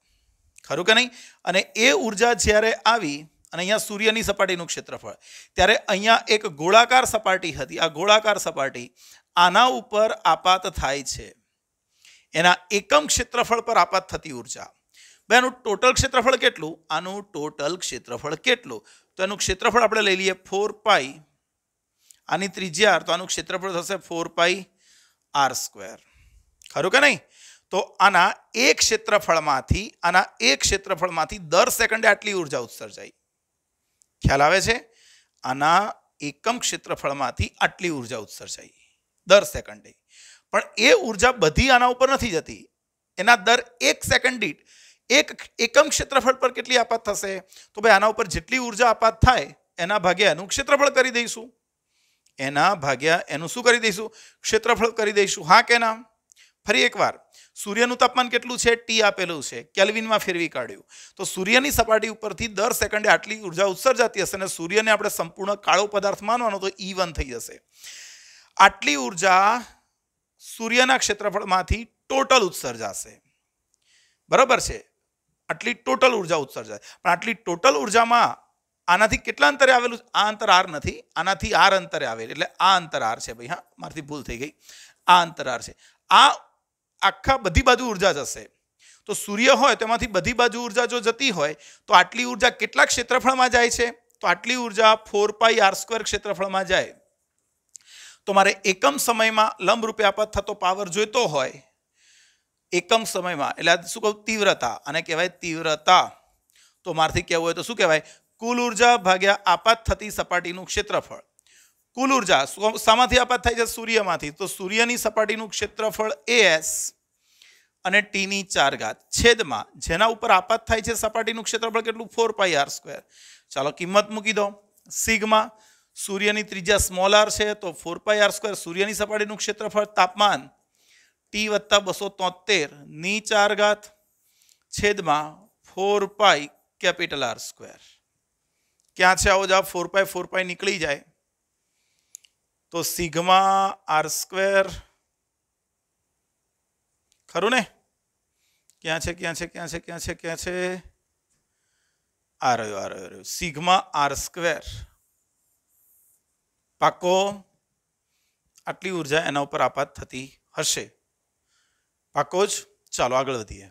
ખરું કે નહીં અને એ ઉર્જા જ્યારે આવી અને અહીંયા સૂર્યની સપાટીનું ક્ષેત્રફળ ત્યારે અહીંયા એક ગોળાકાર સપાટી હતી આ ગોળાકાર સપાટી આના ઉપર આપાત થાય છે એના એકમ ક્ષેત્રફળ પર આપાત થતી ઉર્જા ભાઈ આનું ટોટલ ક્ષેત્રફળ કેટલું આનું ટોટલ ક્ષેત્રફળ કેટલું તો એનું ક્ષેત્રફળ આપણે લઈ લઈએ ફોર પાઈ આની ત્રિજ્યા તો આનું ક્ષેત્રફળ થશે ફોર પાઈ આર સ્ક્વેર ખરું કે નહીં તો આના એક ક્ષેત્રફળમાંથી આના એક ક્ષેત્રફળમાંથી દર સેકન્ડે આટલી ઉર્જા ઉત્સર્જાઈ ખ્યાલ આવે છે આના એકમ ક્ષેત્રફળમાંથી આટલી ઉર્જા ઉત્સર્જાઈ દર સેકન્ડે પણ એ ઉર્જા બધી આના ઉપર નથી જતી એના દર એક સેકન્ડ દીઠ એક એકમ ક્ષેત્રફળ પર કેટલી આપાત થશે તો ભાઈ આના ઉપર જેટલી ઉર્જા આપાત થાય એના ભાગે એનું ક્ષેત્રફળ કરી દઈશું એના ભાગ્યા એનું શું કરી દઈશું ક્ષેત્રફળ કરી દઈશું હા કે ના ફરી એકવાર સૂર્યનું તાપમાન કેટલું છે ટી આપેલું છે કેલ્વિનમાં ફેરવી કાઢ્યું તો સૂર્યની સપાટી ઉપરથી દર સેકન્ડે આટલી ઉર્જા ઉત્સર્જાતી હશે અને સૂર્યને આપણે સંપૂર્ણ કાળો પદાર્થ માનવાનો તો ઈ e વન થઈ જશે આટલી ઉર્જા સૂર્યના ક્ષેત્રફળમાંથી ટોટલ ઉત્સર્જાશે બરાબર છે આટલી ટોટલ ઉર્જા ઉત્સર્જાય પણ આટલી ટોટલ ઉર્જામાં આનાથી કેટલા અંતરે આવેલું આ અંતર આર નથી આનાથી આર અંતરે આવે એટલે આ અંતર આર છે ભાઈ હા મારથી ભૂલ થઈ ગઈ આ અંતર આર છે આ આખા બધી બાજુ ઉર્જા જશે તો સૂર્ય હોય તેમાંથી બધી બાજુ ઉર્જા જો જતી હોય તો આટલી ઉર્જા કેટલા ક્ષેત્રફળમાં જાય છે તો આટલી ઉર્જા ફોર પાઈ આર સ્ક્વેર ક્ષેત્રફળમાં જાય તો મારે એકમ સમયમાં લંબરૂપે આપાત થતો પાવર જોઈતો હોય એકમ સમયમાં એટલે શું કહું તીવ્રતા અને કહેવાય તીવ્રતા તો મારથી કહેવું હોય તો શું કહેવાય કુલ ઉર્જા ભાગ્યા આપાત થતી સપાટીનું ક્ષેત્રફળ કુલ ઉર્જા શામાંથી આપાત થાય છે સૂર્યમાંથી તો સૂર્યની સપાટીનું ક્ષેત્રફળ એ એસ અને ટીની ચાર ઘાત છેદમાં જેના ઉપર આપાત થાય છે સપાટીનું ક્ષેત્રફળ કેટલું ફોર પાઈ આર સ્ક્વેર ચાલો કિંમત મૂકી દો સિગમાં સૂર્યની ત્રિજ્યા સ્મોલ આર છે તો ફોર પાઈ આર સ્ક્વેર સૂર્યની સપાટીનું ક્ષેત્રફળ તાપમાન ટી વત્તા બસો તોતેર ની ચાર ઘાત છેદમાં four pi capital R square ક્યાં છે આવો જવાબ ફોર પાઈ ફોર પાઈ નીકળી જાય તો સિગ્મા આર સ્ક્વેર ખરું ને ક્યાં છે ક્યાં છે ક્યાં છે ક્યાં છે ક્યાં છે આ રહ્યો આ રહ્યો રહ્યો સિગ્મા આર સ્ક્વેર પાકો આટલી ઉર્જા એના ઉપર આપાત થતી હશે પાકો જ ચાલો આગળ વધીએ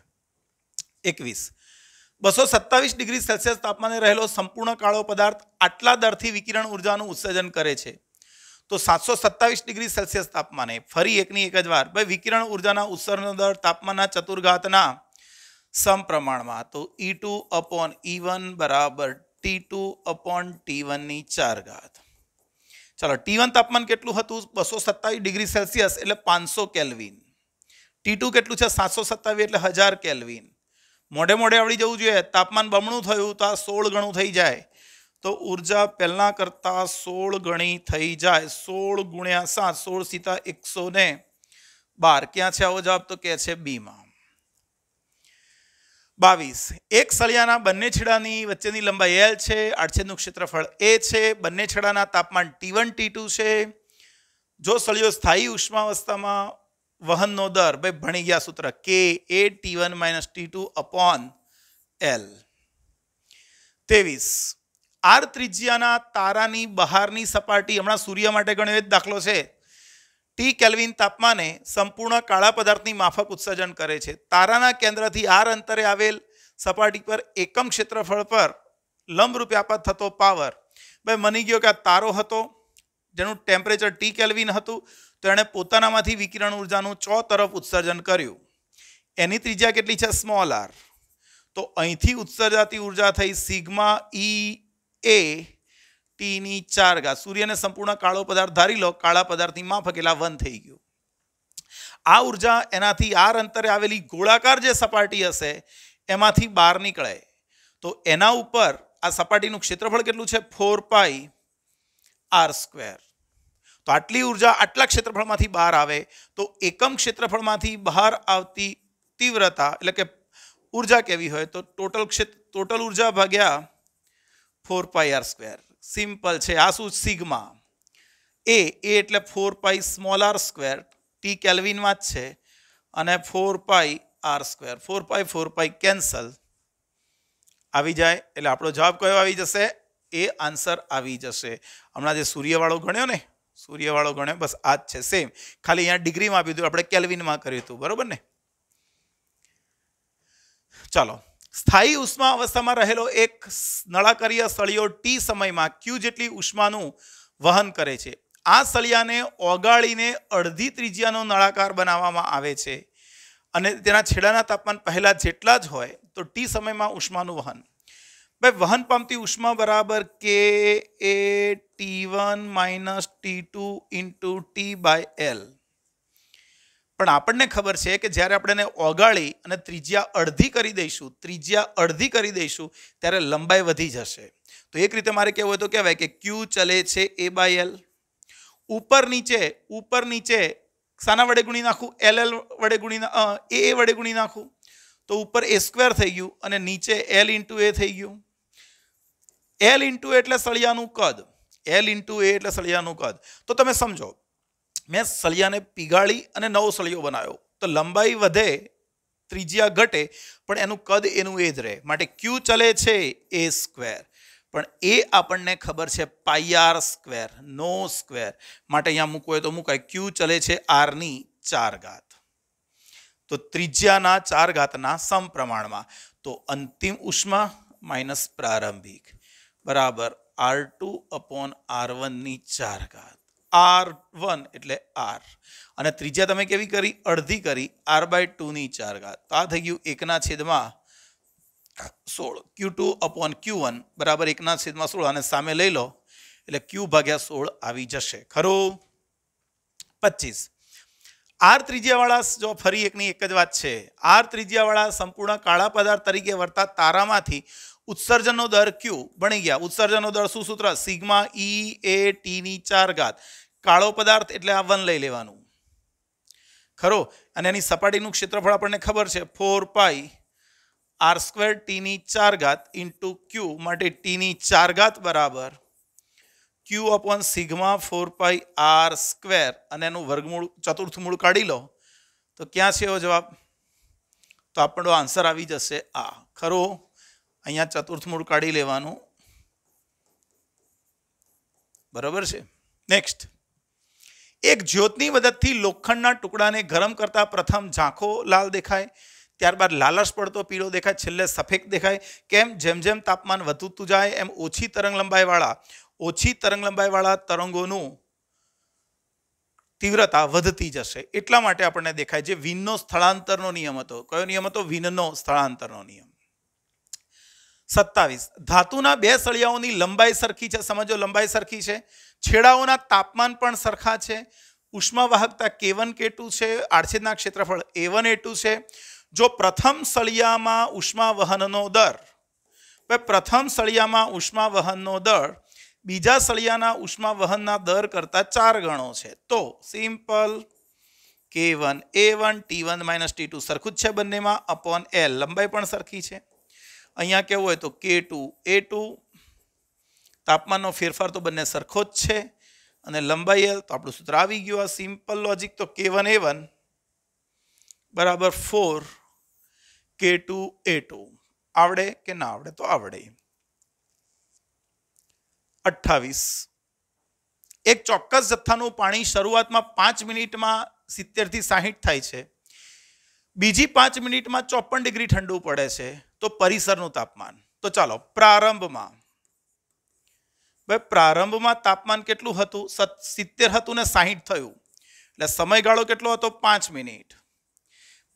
એકવીસ બસો સત્તાવીસ ડિગ્રી સેલ્સિયસ તાપમાને રહેલો સંપૂર્ણ કાળો પદાર્થ આટલા દરથી વિકિરણ ઉર્જાનું ઉત્સર્જન કરે છે તો સાતસો સત્તાવીસ ડિગ્રી સેલ્સિયસ તાપમાને ફરી એકની એક જ વાર ભાઈ વિકિરણ ઉર્જાના ઉત્સર્જનો દર તાપમાનના ચતુર્ઘાતના સમપ્રમાણમાં તો E two upon E one બરાબર ટી ટુ અપોન ટી વનની ચાર ઘાત ચાલો ટી વન તાપમાન કેટલું હતું બસો સત્તાવીસ ડિગ્રી સેલ્સિયસ એટલે પાંચસો કેલ્વિન ટી ટુ કેટલું છે સાતસો સત્તાવીસ એટલે હજાર કેલ્વિન મોઢે મોઢે આવડી જવું જોઈએ તાપમાન બમણું થયું તો આ સોળ ગણું થઈ જાય તો ઉર્જા પહેલાં કરતાં સોળ ગણી થઈ જાય સોળ ગુણ્યા સાત સોળ સીતા એકસો ને બાર ક્યાં છે આવો જવાબ તો કે છે બીમાં બાવીસ એક સળિયાના બંને છેડાની વચ્ચેની લંબાઈ એલ છે આડછેદનું ક્ષેત્રફળ એ છે બંને છેડાના તાપમાન ટી વન ટી ટુ છે જો સળિયો સ્થાયી ઉષ્માવસ્થામાં વહનનો દર ભાઈ ભણી ગયા સૂત્ર K A T one minus T two upon L ત્રેવીસ આર ત્રિજ્યાના તારાની બહારની સપાટી હમણાં સૂર્ય માટે ગણ્યો જ દાખલો છે ટી કેલ્વિન તાપમાને સંપૂર્ણ કાળા પદાર્થની માફક ઉત્સર્જન કરે છે તારાના કેન્દ્રથી આર અંતરે આવેલ સપાટી પર એકમ ક્ષેત્રફળ પર લંબરૂપે આપાત થતો પાવર ભાઈ મની ગયો કે આ તારો હતો જેનું ટેમ્પરેચર ટી કેલ્વિન હતું તો એણે પોતાનામાંથી વિકિરણ ઉર્જાનું ચો તરફ ઉત્સર્જન કર્યું એની ત્રિજ્યા કેટલી છે સ્મોલ આર તો અહીંથી ઉત્સર્જાતી ઉર્જા થઈ સિગ્મા ઈ e એ ટીની ચાર ઘાત સૂર્યને સંપૂર્ણ કાળો પદાર્થ ધારી લો કાળા પદાર્થની માફક એટલે વન થઈ ગયું આ ઉર્જા એનાથી આર અંતરે આવેલી ગોળાકાર જે સપાટી હશે એમાંથી બહાર નીકળે તો એના ઉપર આ સપાટીનું ક્ષેત્રફળ કેટલું છે ફોર પાઈ આર સ્ક્વેર તો આટલી ઉર્જા આટલા ક્ષેત્રફળમાંથી બહાર આવે તો એકમ ક્ષેત્રફળમાંથી બહાર આવતી તીવ્રતા એટલે કે ઉર્જા કેવી હોય તો ટોટલ ક્ષેત્ર ટોટલ ઉર્જા ભાગ્યા four pi R square simple છે આ શું સિગ્મા એ એ એટલે four pi small R square T કેલ્વિનમાં જ છે અને four pi R square four pi four pi cancel આવી જાય એટલે આપણો જવાબ કયો આવી જશે એ આન્સર આવી જશે હમણાં જે સૂર્યવાળો ગણ્યો ને સૂર્યવાળો ગણ્યો બસ આ જ છે સેમ ખાલી અહીંયા ડિગ્રીમાં આપ્યું હતું આપણે કેલ્વિનમાં કર્યું હતું બરાબર ને ચાલો સ્થાયી ઉષ્મા અવસ્થામાં રહેલો એક નળાકારીય સળિયો ટી સમયમાં ક્યુ જેટલી ઉષ્માનું વહન કરે છે આ સળિયાને ઓગાળીને અડધી ત્રિજ્યાનો નળાકાર બનાવવામાં આવે છે અને તેના છેડાના તાપમાન પહેલાં જેટલા જ હોય તો ટી સમયમાં ઉષ્માનું વહન ભાઈ વહન પામતી ઉષ્મા બરાબર K A T one minus T two into T by L પણ આપણને ખબર છે કે જ્યારે આપણે એને ઓગાળી અને ત્રિજ્યા અડધી કરી દઈશું ત્રિજ્યા અડધી કરી દઈશું ત્યારે લંબાઈ વધી જશે તો એક રીતે મારે કહેવું હોય તો કહેવાય કે ક્યુ ચલે છે એ બાય એલ ઉપર નીચે ઉપર નીચે સાના વડે ગુણી નાખું એલ એલ વડે ગુણી એ વડે ગુણી નાખું તો ઉપર એ સ્ક્વેર થઈ ગયું અને નીચે એલ ઇન્ટુ એ થઈ ગયું એલ ઇન્ટુ એટલે સળિયાનું કદ એલ ઇન્ટુ એ એટલે સળિયાનું કદ તો તમે સમજો મેં સળિયાને પીગાળી અને નવો સળિયો બનાવ્યો તો લંબાઈ વધે ત્રિજ્યા ઘટે પણ એનું કદ એનું એ જ રહે માટે ક્યુ ચલે છે એ સ્ક્વેર પણ એ આપણને ખબર છે પાઈઆર સ્ક્વેર નો સ્ક્વેર માટે અહીંયા મૂકવું હોય તો મૂકાય ક્યુ ચલે છે આરની ચાર ઘાત તો ત્રિજ્યાના ચાર ઘાતના સમપ્રમાણમાં તો અંતિમ ઉષ્મા માઇનસ પ્રારંભિક બરાબર આર ટુ અપોન આર વનની ચાર ઘાત આર વન એટલે આર અને ત્રીજા તમે કેવી કરી અડધી કરી આર બાય ટુની ચાર ઘાત તો આ થઈ ગયું એકના છેદમાં સોળ Q two upon Q one બરાબર એકના છેદમાં સોળ અને સામે લઈ લો એટલે ક્યુ ભાગ્યા સોળ આવી જશે ખરું પચીસ આર ત્રિજ્યાવાળા જો ફરી એકની એક જ વાત છે આર ત્રિજ્યાવાળા સંપૂર્ણ કાળા પદાર્થ તરીકે વર્તા તારામાંથી ઉત્સર્જનનો દર ક્યુ બની ગયા ઉત્સર્જનનો દર શું સૂત્ર સિગ્મા ઈ એ ટીની ચાર ઘાત કાળો પદાર્થ એટલે આ વન લઈ લેવાનું ખરો અને એની સપાટીનું ક્ષેત્રફળ આપણને ખબર છે ફોર પાઈ આર સ્ક્વેર ટીની ચાર ઘાત ઇન્ટુ ક્યુ માટે ટીની ચાર ઘાત બરાબર Q upon sigma four pi R square અને એનું વર્ગમૂળ ચતુર્થમૂળ કાઢી લો તો ક્યાં છે એવો જવાબ તો આપણો આન્સર આવી જશે આ ખરો અહીંયા ચતુર્થમૂળ કાઢી લેવાનું બરાબર છે નેક્સ્ટ એક જ્યોતની મદદથી લોખંડના ટુકડાને ગરમ કરતાં પ્રથમ ઝાંખો લાલ દેખાય ત્યારબાદ લાલચ પડતો પીળો દેખાય છેલ્લે સફેદ દેખાય કેમ જેમ જેમ તાપમાન વધતું જાય એમ ઓછી તરંગલંબાઈવાળા ઓછી તરંગલંબાઈવાળા તરંગોનું તીવ્રતા વધતી જશે એટલા માટે આપણને દેખાય જે વિનનો સ્થળાંતરનો નિયમ હતો કયો નિયમ હતો વિનનો સ્થળાંતરનો નિયમ સત્તાવીસ ધાતુના બે સળિયાઓની લંબાઈ સરખી છે સમજો લંબાઈ સરખી છે છેડાઓના તાપમાન પણ સરખા છે ઉષ્માવાહકતા કે વન કે ટુ છે આડછેદના ક્ષેત્રફળ એ વન એ ટુ છે જો પ્રથમ સળિયામાં ઉષ્મા વહનનો દર પ્રથમ સળિયામાં ઉષ્મા વહનનો દર બીજા સળિયાના ઉષ્મા વહનના દર કરતાં ચાર ગણો છે તો simple K one A one T one minus T two સરખું જ છે બંનેમાં અપોન એલ લંબાઈ પણ સરખી છે અહીંયા કેવું હોય તો કે ટુ એ ટુ તાપમાનનો ફેરફાર તો બંને સરખો જ છે અને લંબાઈ તો આપણું સૂત્ર આવી ગયું આ સિમ્પલ લોજિક તો કે વન એ વન બરાબર four K two A two આવડે કે ના આવડે તો આવડે અઠ્ઠાવીસ એક ચોક્કસ જથ્થાનું પાણી શરૂઆતમાં પાંચ મિનિટમાં સિત્તેરથી સાહીઠ થાય છે બીજી પાંચ મિનિટમાં ચોપન ડિગ્રી ઠંડુ પડે છે તો પરિસરનું તાપમાન તો ચાલો પ્રારંભમાં ભાઈ પ્રારંભમાં તાપમાન કેટલું હતું સત સિત્તેર હતું ને સાહીઠ થયું એટલે સમયગાળો કેટલો હતો પાંચ મિનિટ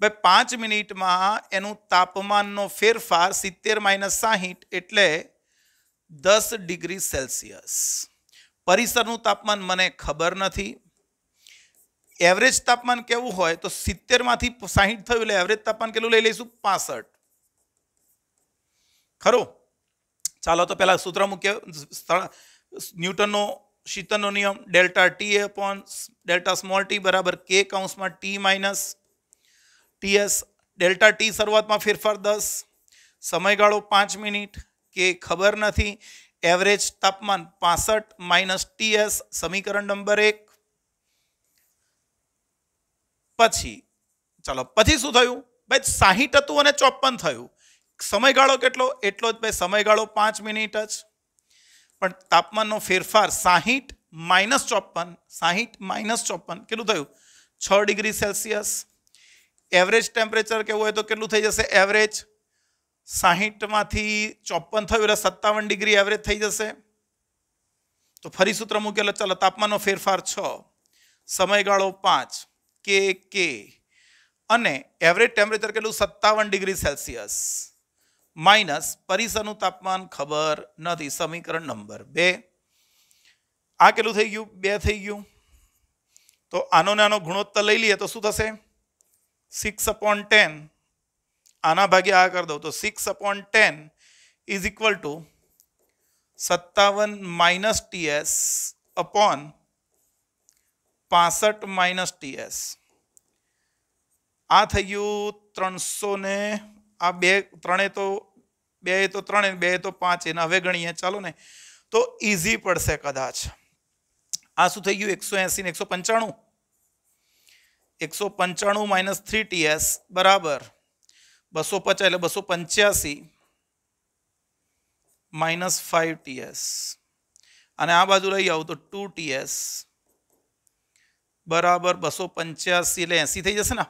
ભાઈ પાંચ મિનિટમાં એનું તાપમાનનો ફેરફાર સિત્તેર માઇનસ સાહીઠ એટલે દસ ડિગ્રી સેલ્સિયસ પરિસરનું તાપમાન મને ખબર નથી એવરેજ તાપમાન કેવું હોય તો સિત્તેરમાંથી સાહીઠ થયું એટલે એવરેજ તાપમાન કેટલું લઈ લઈશું પાસઠ ખરું ચાલો તો પહેલાં સૂત્ર મૂકીએ ન્યૂટનનો શીતનનો નિયમ ડેલ્ટા ટી એ અપોન ડેલ્ટા સ્મોલ ટી બરાબર કે કાઉન્સમાં T minus TS delta T શરૂઆતમાં ફેરફાર દસ સમયગાળો પાંચ મિનિટ કે ખબર નથી એવરેજ તાપમાન પાસઠ માઇનસ ટીએસ સમીકરણ નંબર એક પછી ચાલો પછી શું થયું ભાઈ સાહીઠ હતું અને ચોપન થયું સમયગાળો કેટલો એટલો જ ભાઈ સમયગાળો પાંચ મિનિટ જ પણ તાપમાનનો ફેરફાર સાહીઠ માઇનસ ચોપન સાહીઠ માઇનસ ચોપન કેટલું થયું છ ડિગ્રી સેલ્સિયસ એવરેજ ટેમ્પરેચર કેવું હોય તો કેટલું થઈ જશે એવરેજ સાહીઠમાંથી ચોપન થયું એટલે સત્તાવન ડિગ્રી એવરેજ થઈ જશે તો ફરી સૂત્ર મૂકેલો ચાલો તાપમાનનો ફેરફાર છ સમયગાળો પાંચ કે કે અને એવરેજ ટેમ્પરેચર કેટલું સત્તાવન ડિગ્રી સેલ્સિયસ માઇનસ પરિસરનું તાપમાન ખબર નથી સમીકરણ નંબર બે આ કેટલું થઈ ગયું બે થઈ ગયું તો આનો ને આનો ગુણોત્તર લઈ લઈએ તો શું થશે સિક્સ અપોન ટેન આના ભાગે આ કરી દઉં તો six upon ten is equal to સત્તાવન માઇનસ ટીએસ અપોન પાસઠ માઇનસ ટીએસ આ થઈ ગયું ત્રણસો ને આ બે ત્રણે તો બે તો ત્રણે બે તો પાંચ એને હવે ગણીએ ચાલો ને તો ઇઝી પડશે કદાચ આ શું થઈ ગયું એકસો એંસી ને એકસો પંચાણું એકસો પંચાણું માઇનસ થ્રી ટીએસ બરાબર બસો પચાસ એટલે બસો પંચ્યાસી માઇનસ ફાઇવ ટીએસ અને આ બાજુ લઈ આવું તો ટુ ટીએસ બરાબર બસો પંચ્યાસી એટલે એંસી થઈ જશે ને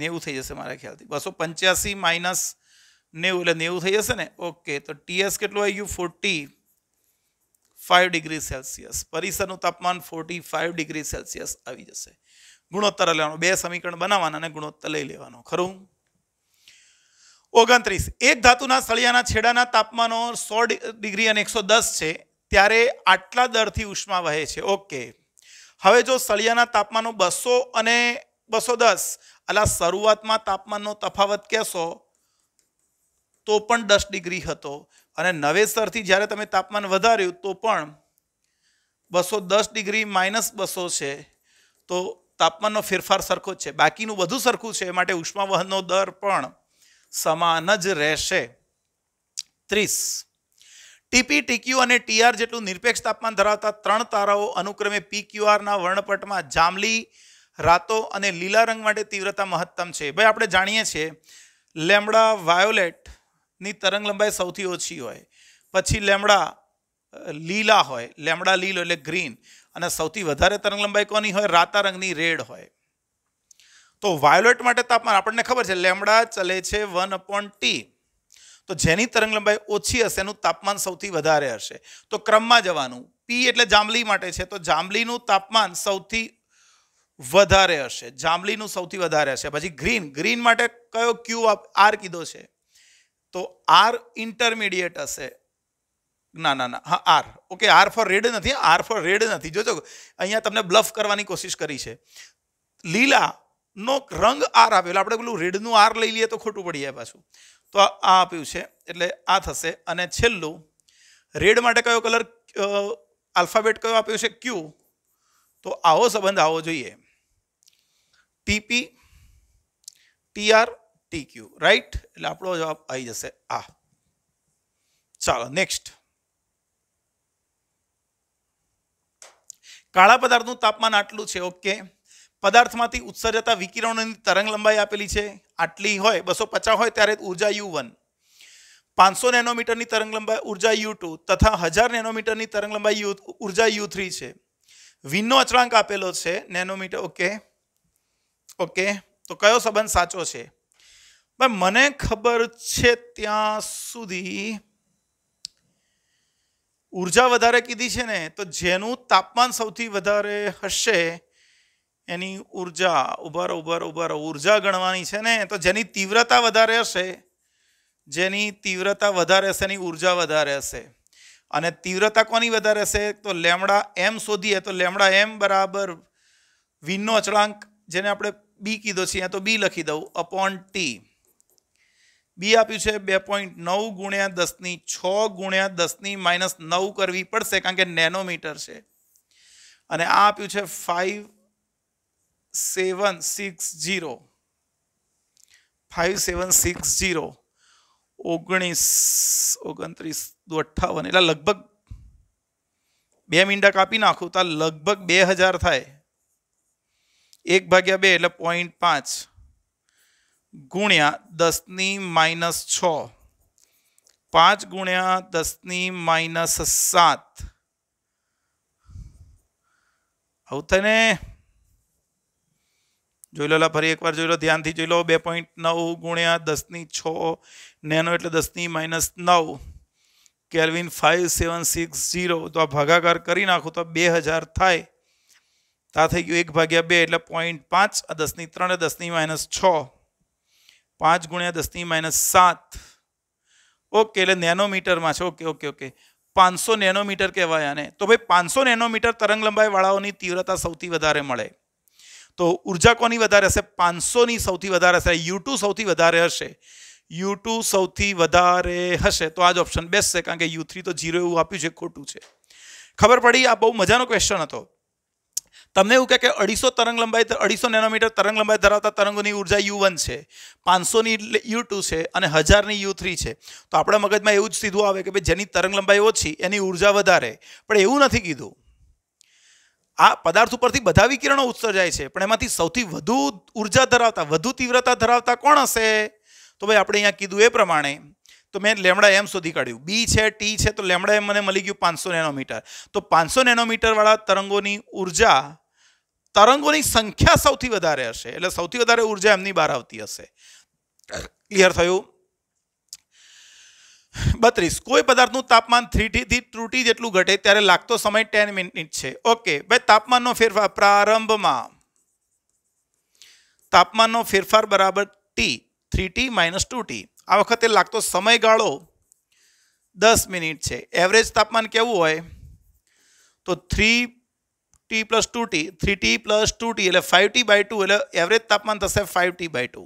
નેવું થઈ જશે મારા ખ્યાલથી બસો પંચ્યાસી માઇનસ નેવું એટલે નેવું થઈ જશે ને ઓકે તો ટીએસ કેટલું આવી ગયું ફોર્ટી ફાઇવ ડિગ્રી સેલ્સિયસ પરિસરનું તાપમાન ફોર્ટી ફાઇવ ડિગ્રી સેલ્સિયસ આવી જશે ગુણોત્તર લેવાનું બે સમીકરણ બનાવવાના અને ગુણોત્તર લઈ લેવાનો ખરું ઓગણત્રીસ એક ધાતુના સળિયાના છેડાના તાપમાનો સો ડિગ્રી અને એકસો દસ છે ત્યારે આટલા દરથી ઉષ્મા વહે છે ઓકે હવે જો સળિયાના તાપમાનો બસો અને બસો દસ અલા શરૂઆતમાં તાપમાનનો તફાવત કહેશો તો પણ દસ ડિગ્રી હતો અને નવેસરથી જ્યારે તમે તાપમાન વધાર્યું તો પણ બસો દસ ડિગ્રી માઇનસ બસો છે તો તાપમાનનો ફેરફાર સરખો જ છે બાકીનું બધું સરખું છે માટે ઉષ્મા વહનનો દર પણ સમાન જ રહેશે ત્રીસ ટીપી ટીક્યુ અને ટીઆર જેટલું નિરપેક્ષ તાપમાન ધરાવતા ત્રણ તારાઓ અનુક્રમે પી ક્યુઆરના વર્ણપટમાં જાંબલી રાતો અને લીલા રંગ માટે તીવ્રતા મહત્તમ છે ભાઈ આપણે જાણીએ છીએ લેમડા વાયોલેટની તરંગ લંબાઈ સૌથી ઓછી હોય પછી લેમડા લીલા હોય લેમડા લીલ એટલે ગ્રીન અને સૌથી વધારે તરંગ લંબાઈ કોની હોય રાતા રંગની રેડ હોય તો વાયોલેટ માટે તાપમાન આપણને ખબર છે લેમડા ચલે છે વન અપોન ટી તો જેની તરંગ લંબાઈ ઓછી હશે એનું તાપમાન સૌથી વધારે હશે તો ક્રમમાં જવાનું પી એટલે જાંબલી માટે છે તો જાંબલીનું તાપમાન સૌથી વધારે હશે જાંબલીનું સૌથી વધારે હશે પછી ગ્રીન ગ્રીન માટે કયો ક્યુ આર કીધો છે તો આર ઇન્ટરમીડિયેટ હશે ના ના ના હા R okay R four red નથી આર ફોર રેડ નથી જોજો અહીંયા તમને બ્લફ કરવાની કોશિશ કરી છે લીલા નો રંગ આર આપ્યો આપણે પેલું રેડનું આર લઈ લઈએ તો ખોટું પડી જાય પાછું તો આ આપ્યું છે એટલે આ થશે અને છેલ્લું રેડ માટે કયો કલર આલ્ફાબેટ કયો આપ્યો છે ક્યુ તો આવો સંબંધ આવવો જોઈએ ટીપી ટીઆર ટીક્યુ રાઈટ એટલે આપણો જવાબ આવી જશે આ ચાલો નેક્સ્ટ કાળા પદાર્થનું તાપમાન આટલું છે ઓકે પદાર્થમાંથી ઉત્સર્જતા વિકિરણોની તરંગ લંબાઈ આપેલી છે આટલી હોય બસો પચાસ હોય ત્યારે ઉર્જા યુ વન પાંચસો નેનોમીટરની તરંગ લંબાઈ ઉર્જા યુ ટુ તથા હજાર નેનોમીટરની તરંગ લંબાઈ યુ ઉર્જા યુ થ્રી છે વીનનો અચળાંક આપેલો છે નેનોમીટર ઓકે ઓકે તો કયો સંબંધ સાચો છે પણ મને ખબર છે ત્યાં સુધી ઉર્જા વધારે કીધી છે ને તો જેનું તાપમાન સૌથી વધારે હશે એની ઉર્જા ઉભર ઉભર ઉભર ઉર્જા ગણવાની છે ને તો જેની તીવ્રતા વધારે હશે જેની તીવ્રતા વધારે હશે એની ઉર્જા વધારે હશે અને તીવ્રતા કોની વધારે હશે તો લેમડા એમ શોધીએ તો લેમડા એમ બરાબર વીનનો અચળાંક જેને આપણે બી કીધો છે અહીંયા તો બી લખી દઉં અપોન ટી બી આપ્યું છે બે પોઈન્ટ નવ ગુણ્યા દસની છ ગુણ્યા દસની માઇનસ નવ કરવી પડશે કારણ કે નેનોમીટર છે અને આ આપ્યું છે five seven six zero five seven six zero ઓગણીસ ઓગણત્રીસ દો અઠ્ઠાવન એટલે લગભગ બે મીંડા કાપી નાખું તો લગભગ બે હજાર થાય એક ભાગ્યા બે એટલે પોઈન્ટ પાંચ ગુણ્યા દસની માઇનસ છ પાંચ ગુણ્યા દસની માઇનસ સાત આવું ને જોઈ લો ફરી એકવાર જોઈ લો ધ્યાનથી જોઈ લો બે પોઈન્ટ નવ ગુણ્યા દસની છ નેનો એટલે દસની માઇનસ નવ kelvin five seven six zero તો આ ભાગાકાર કરી નાખો તો બે હજાર થાય તો આ થઈ ગયું એક ભાગ્યા બે એટલે પોઈન્ટ પાંચ આ દસની ત્રણ દસની માઇનસ છ પાંચ ગુણ્યા દસની માઇનસ સાત ઓકે એટલે નેનોમીટરમાં છે ઓકે ઓકે ઓકે પાંચસો નેનોમીટર કહેવાય આને તો ભાઈ પાંચસો નેનોમીટર તરંગ લંબાઈવાળાઓની તીવ્રતા સૌથી વધારે મળે તો ઉર્જા કોની વધારે હશે પાંચસોની સૌથી વધારે હશે યુ ટુ સૌથી વધારે હશે યુ ટુ સૌથી વધારે હશે તો આ જ ઓપ્શન બેસ્ટ છે કારણ કે યુ થ્રી તો જીરો એવું આપ્યું છે ખોટું છે ખબર પડી આ બહુ મજાનો ક્વેશ્ચન હતો તમને એવું કહે કે અઢીસો તરંગ લંબાઈ અઢીસો નેનોમીટર તરંગ લંબાઈ ધરાવતા તરંગોની ઉર્જા યુ વન છે પાંચસોની યુ ટુ છે અને હજારની યુ થ્રી છે તો આપણા મગજમાં એવું જ સીધું આવે કે ભાઈ જેની તરંગ લંબાઈ ઓછી એની ઉર્જા વધારે પણ એવું નથી કીધું આ પદાર્થ ઉપરથી બધા વિકિરણો ઉત્સર્જાય છે પણ એમાંથી સૌથી વધુ ઉર્જા ધરાવતા વધુ તીવ્રતા ધરાવતા કોણ હશે તો ભાઈ આપણે અહીંયા કીધું એ પ્રમાણે તો મેં લેમડા એમ શોધી કાઢ્યું બી છે ટી છે તો લેમડા એમ મને મળી ગયું પાંચસો નેનોમીટર તો પાંચસો નેનોમીટરવાળા તરંગોની ઉર્જા તરંગોની સંખ્યા સૌથી વધારે હશે એટલે સૌથી વધારે ઉર્જા એમની બહાર આવતી હશે ક્લિયર થયું બત્રીસ કોઈ પદાર્થનું તાપમાન થ્રીટીથી ત્રુટી જેટલું ઘટે ત્યારે લાગતો સમય ટેન મિનિટ છે ઓકે ભાઈ તાપમાનનો ફેરફાર પ્રારંભમાં તાપમાનનો ફેરફાર બરાબર T three T minus two T આ વખતે લાગતો સમયગાળો દસ મિનિટ છે એવરેજ તાપમાન કેવું હોય તો three T plus two T three T plus two T એટલે ફાઇવ ટી બાય ટુ એટલે એવરેજ તાપમાન થશે ફાઇવ ટી બાય ટુ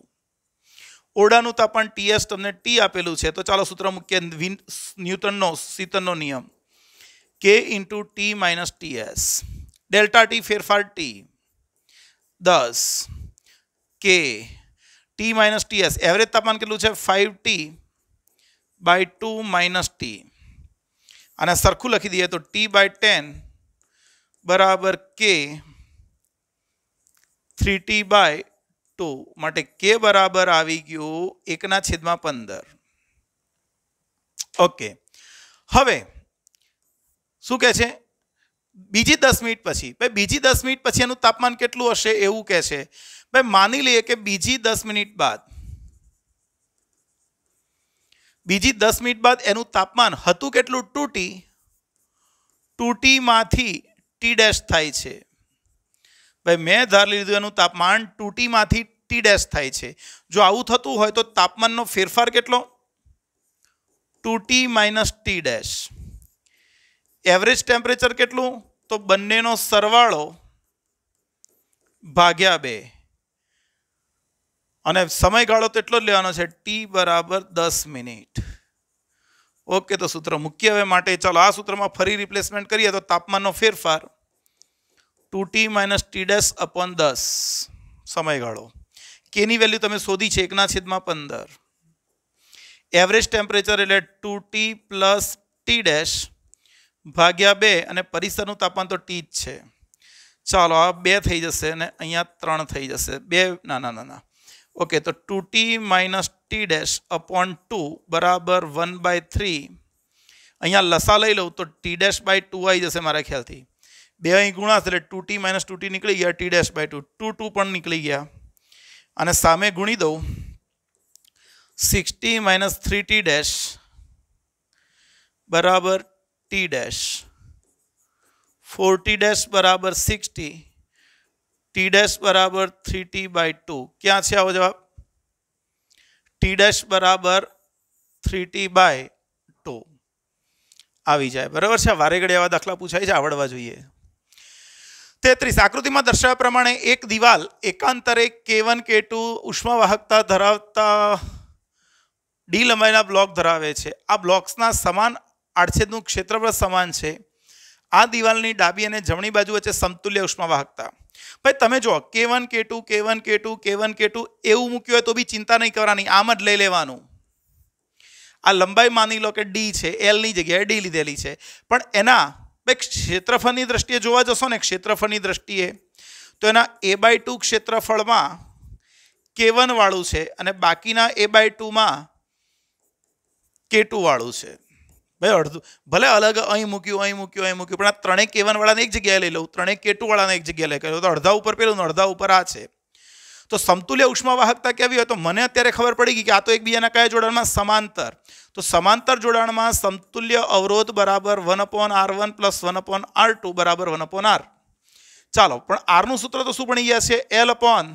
ઓરડાનું તાપમાન ટીએસ તમને ટી આપેલું છે તો ચાલો સૂત્ર મૂકીએ ન્યૂટનનો શીતનનો નિયમ K into T minus TS delta T ફેરફાર ટી દસ K T minus TS average તાપમાન કેટલું છે five T by two minus T અને સરખું લખી દઈએ તો ટી બાય ટેન બરાબર કે થ્રી ટી બાય ટુ માટે કે બરાબર આવી ગયું એકના છેદમાં પંદર ઓકે હવે શું કહે છે બીજી દસ મિનિટ પછી ભાઈ બીજી દસ મિનિટ પછી એનું તાપમાન કેટલું હશે એવું કહે છે ભાઈ માની લઈએ કે બીજી દસ મિનિટ બાદ બીજી દસ મિનિટ બાદ એનું તાપમાન હતું કેટલું ટૂટી ટૂટીમાંથી ટી ડેશ થાય છે ભાઈ મેં ધારી લીધું એનું તાપમાન ટૂટીમાંથી ટી ડેશ થાય છે જો આવું થતું હોય તો તાપમાનનો ફેરફાર કેટલો two minus T dash average temperature કેટલું તો બંનેનો સરવાળો ભાગ્યા બે અને સમયગાળો તો એટલો જ લેવાનો છે ટી બરાબર દસ મિનિટ ઓકે તો સૂત્ર મૂકીએ હવે માટે ચાલો આ સૂત્રમાં ફરી રિપ્લેસમેન્ટ કરીએ તો તાપમાનનો ફેરફાર two T minus T dash upon દસ સમયગાળો કેની વેલ્યુ તમે શોધી છે એકના છેદમાં પંદર એવરેજ ટેમ્પરેચર એટલે two T plus T dash ભાગ્યા બે અને પરિસરનું તાપમાન તો ટી જ છે ચાલો આ બે થઈ જશે અને અહીંયા ત્રણ થઈ જશે બે ના ના ના ओके तो two T minus T dash upon two બરાબર વન બાય થ્રી અહીંયા લસા લઈ લઉં તો ટી ડેશ બાય ટુ આવી જશે મારા ખ્યાલથી બે અહીં ગુણા એટલે two T minus two T નીકળી ગયા T dash by two two two પણ નીકળી ગયા અને સામે ગુણી દઉં sixty minus three T dash બરાબર T dash four T dash બરાબર સિક્સટી ટી ડેશ બરાબર થ્રી ટી બાય ટુ ક્યાં છે આવો જવાબ ટી ડેશ બરાબર થ્રી ટી બાય ટુ આવી જાય બરાબર છે વારે ઘડી આવા દાખલા પૂછાય છે આવડવા જોઈએ તેત્રીસ આકૃતિમાં દર્શાવ્યા પ્રમાણે એક દિવાલ એકાંતરે કે વન કે ટુ ઉષ્માવાહકતા ધરાવતા ડી લંબાઈના બ્લોક ધરાવે છે આ બ્લોક્સના સમાન આડછેદનું ક્ષેત્રફળ સમાન છે આ દિવાલની ડાબી અને જમણી બાજુ વચ્ચે સમતુલ્ય ઉષ્માવાહકતા ભાઈ તમે જો કે વન કે ટુ કે વન કે ટુ કે વન કે ટુ એવું મૂક્યું હોય તો બી ચિંતા નહીં કરવાની આમ જ લઈ લેવાનું આ લંબાઈ માની લો કે ડી છે એલની જગ્યાએ ડી લીધેલી છે પણ એના ભાઈ ક્ષેત્રફળની દ્રષ્ટિએ જોવા જશો ને ક્ષેત્રફળની દ્રષ્ટિએ તો એના એ બાય ટુ ક્ષેત્રફળમાં કે વનવાળું છે અને બાકીના એ બાય ટુમાં કે ટુવાળું છે હવે અડધું ભલે અલગ અહીં મૂક્યું અહીં મૂક્યું અહીં મૂક્યું પણ આ ત્રણેય કેવનવાળાને એક જગ્યાએ લઈ લઉં ત્રણેય કેટુવાળાને એક જગ્યાએ લઈ લઉં તો અડધા ઉપર પેલું અડધા ઉપર આ છે તો સમતુલ્ય ઉષ્મા વાહકતા કેવી હોય તો મને અત્યારે ખબર પડી ગઈ કે આ તો એકબીજાના કયા જોડાણમાં સમાંતર તો સમાંતર જોડાણમાં સમતુલ્ય અવરોધ બરાબર one upon R one plus one upon R two બરાબર વન અપોન આર ચાલો પણ આરનું સૂત્ર તો શું બની ગયા છે એલ અપોન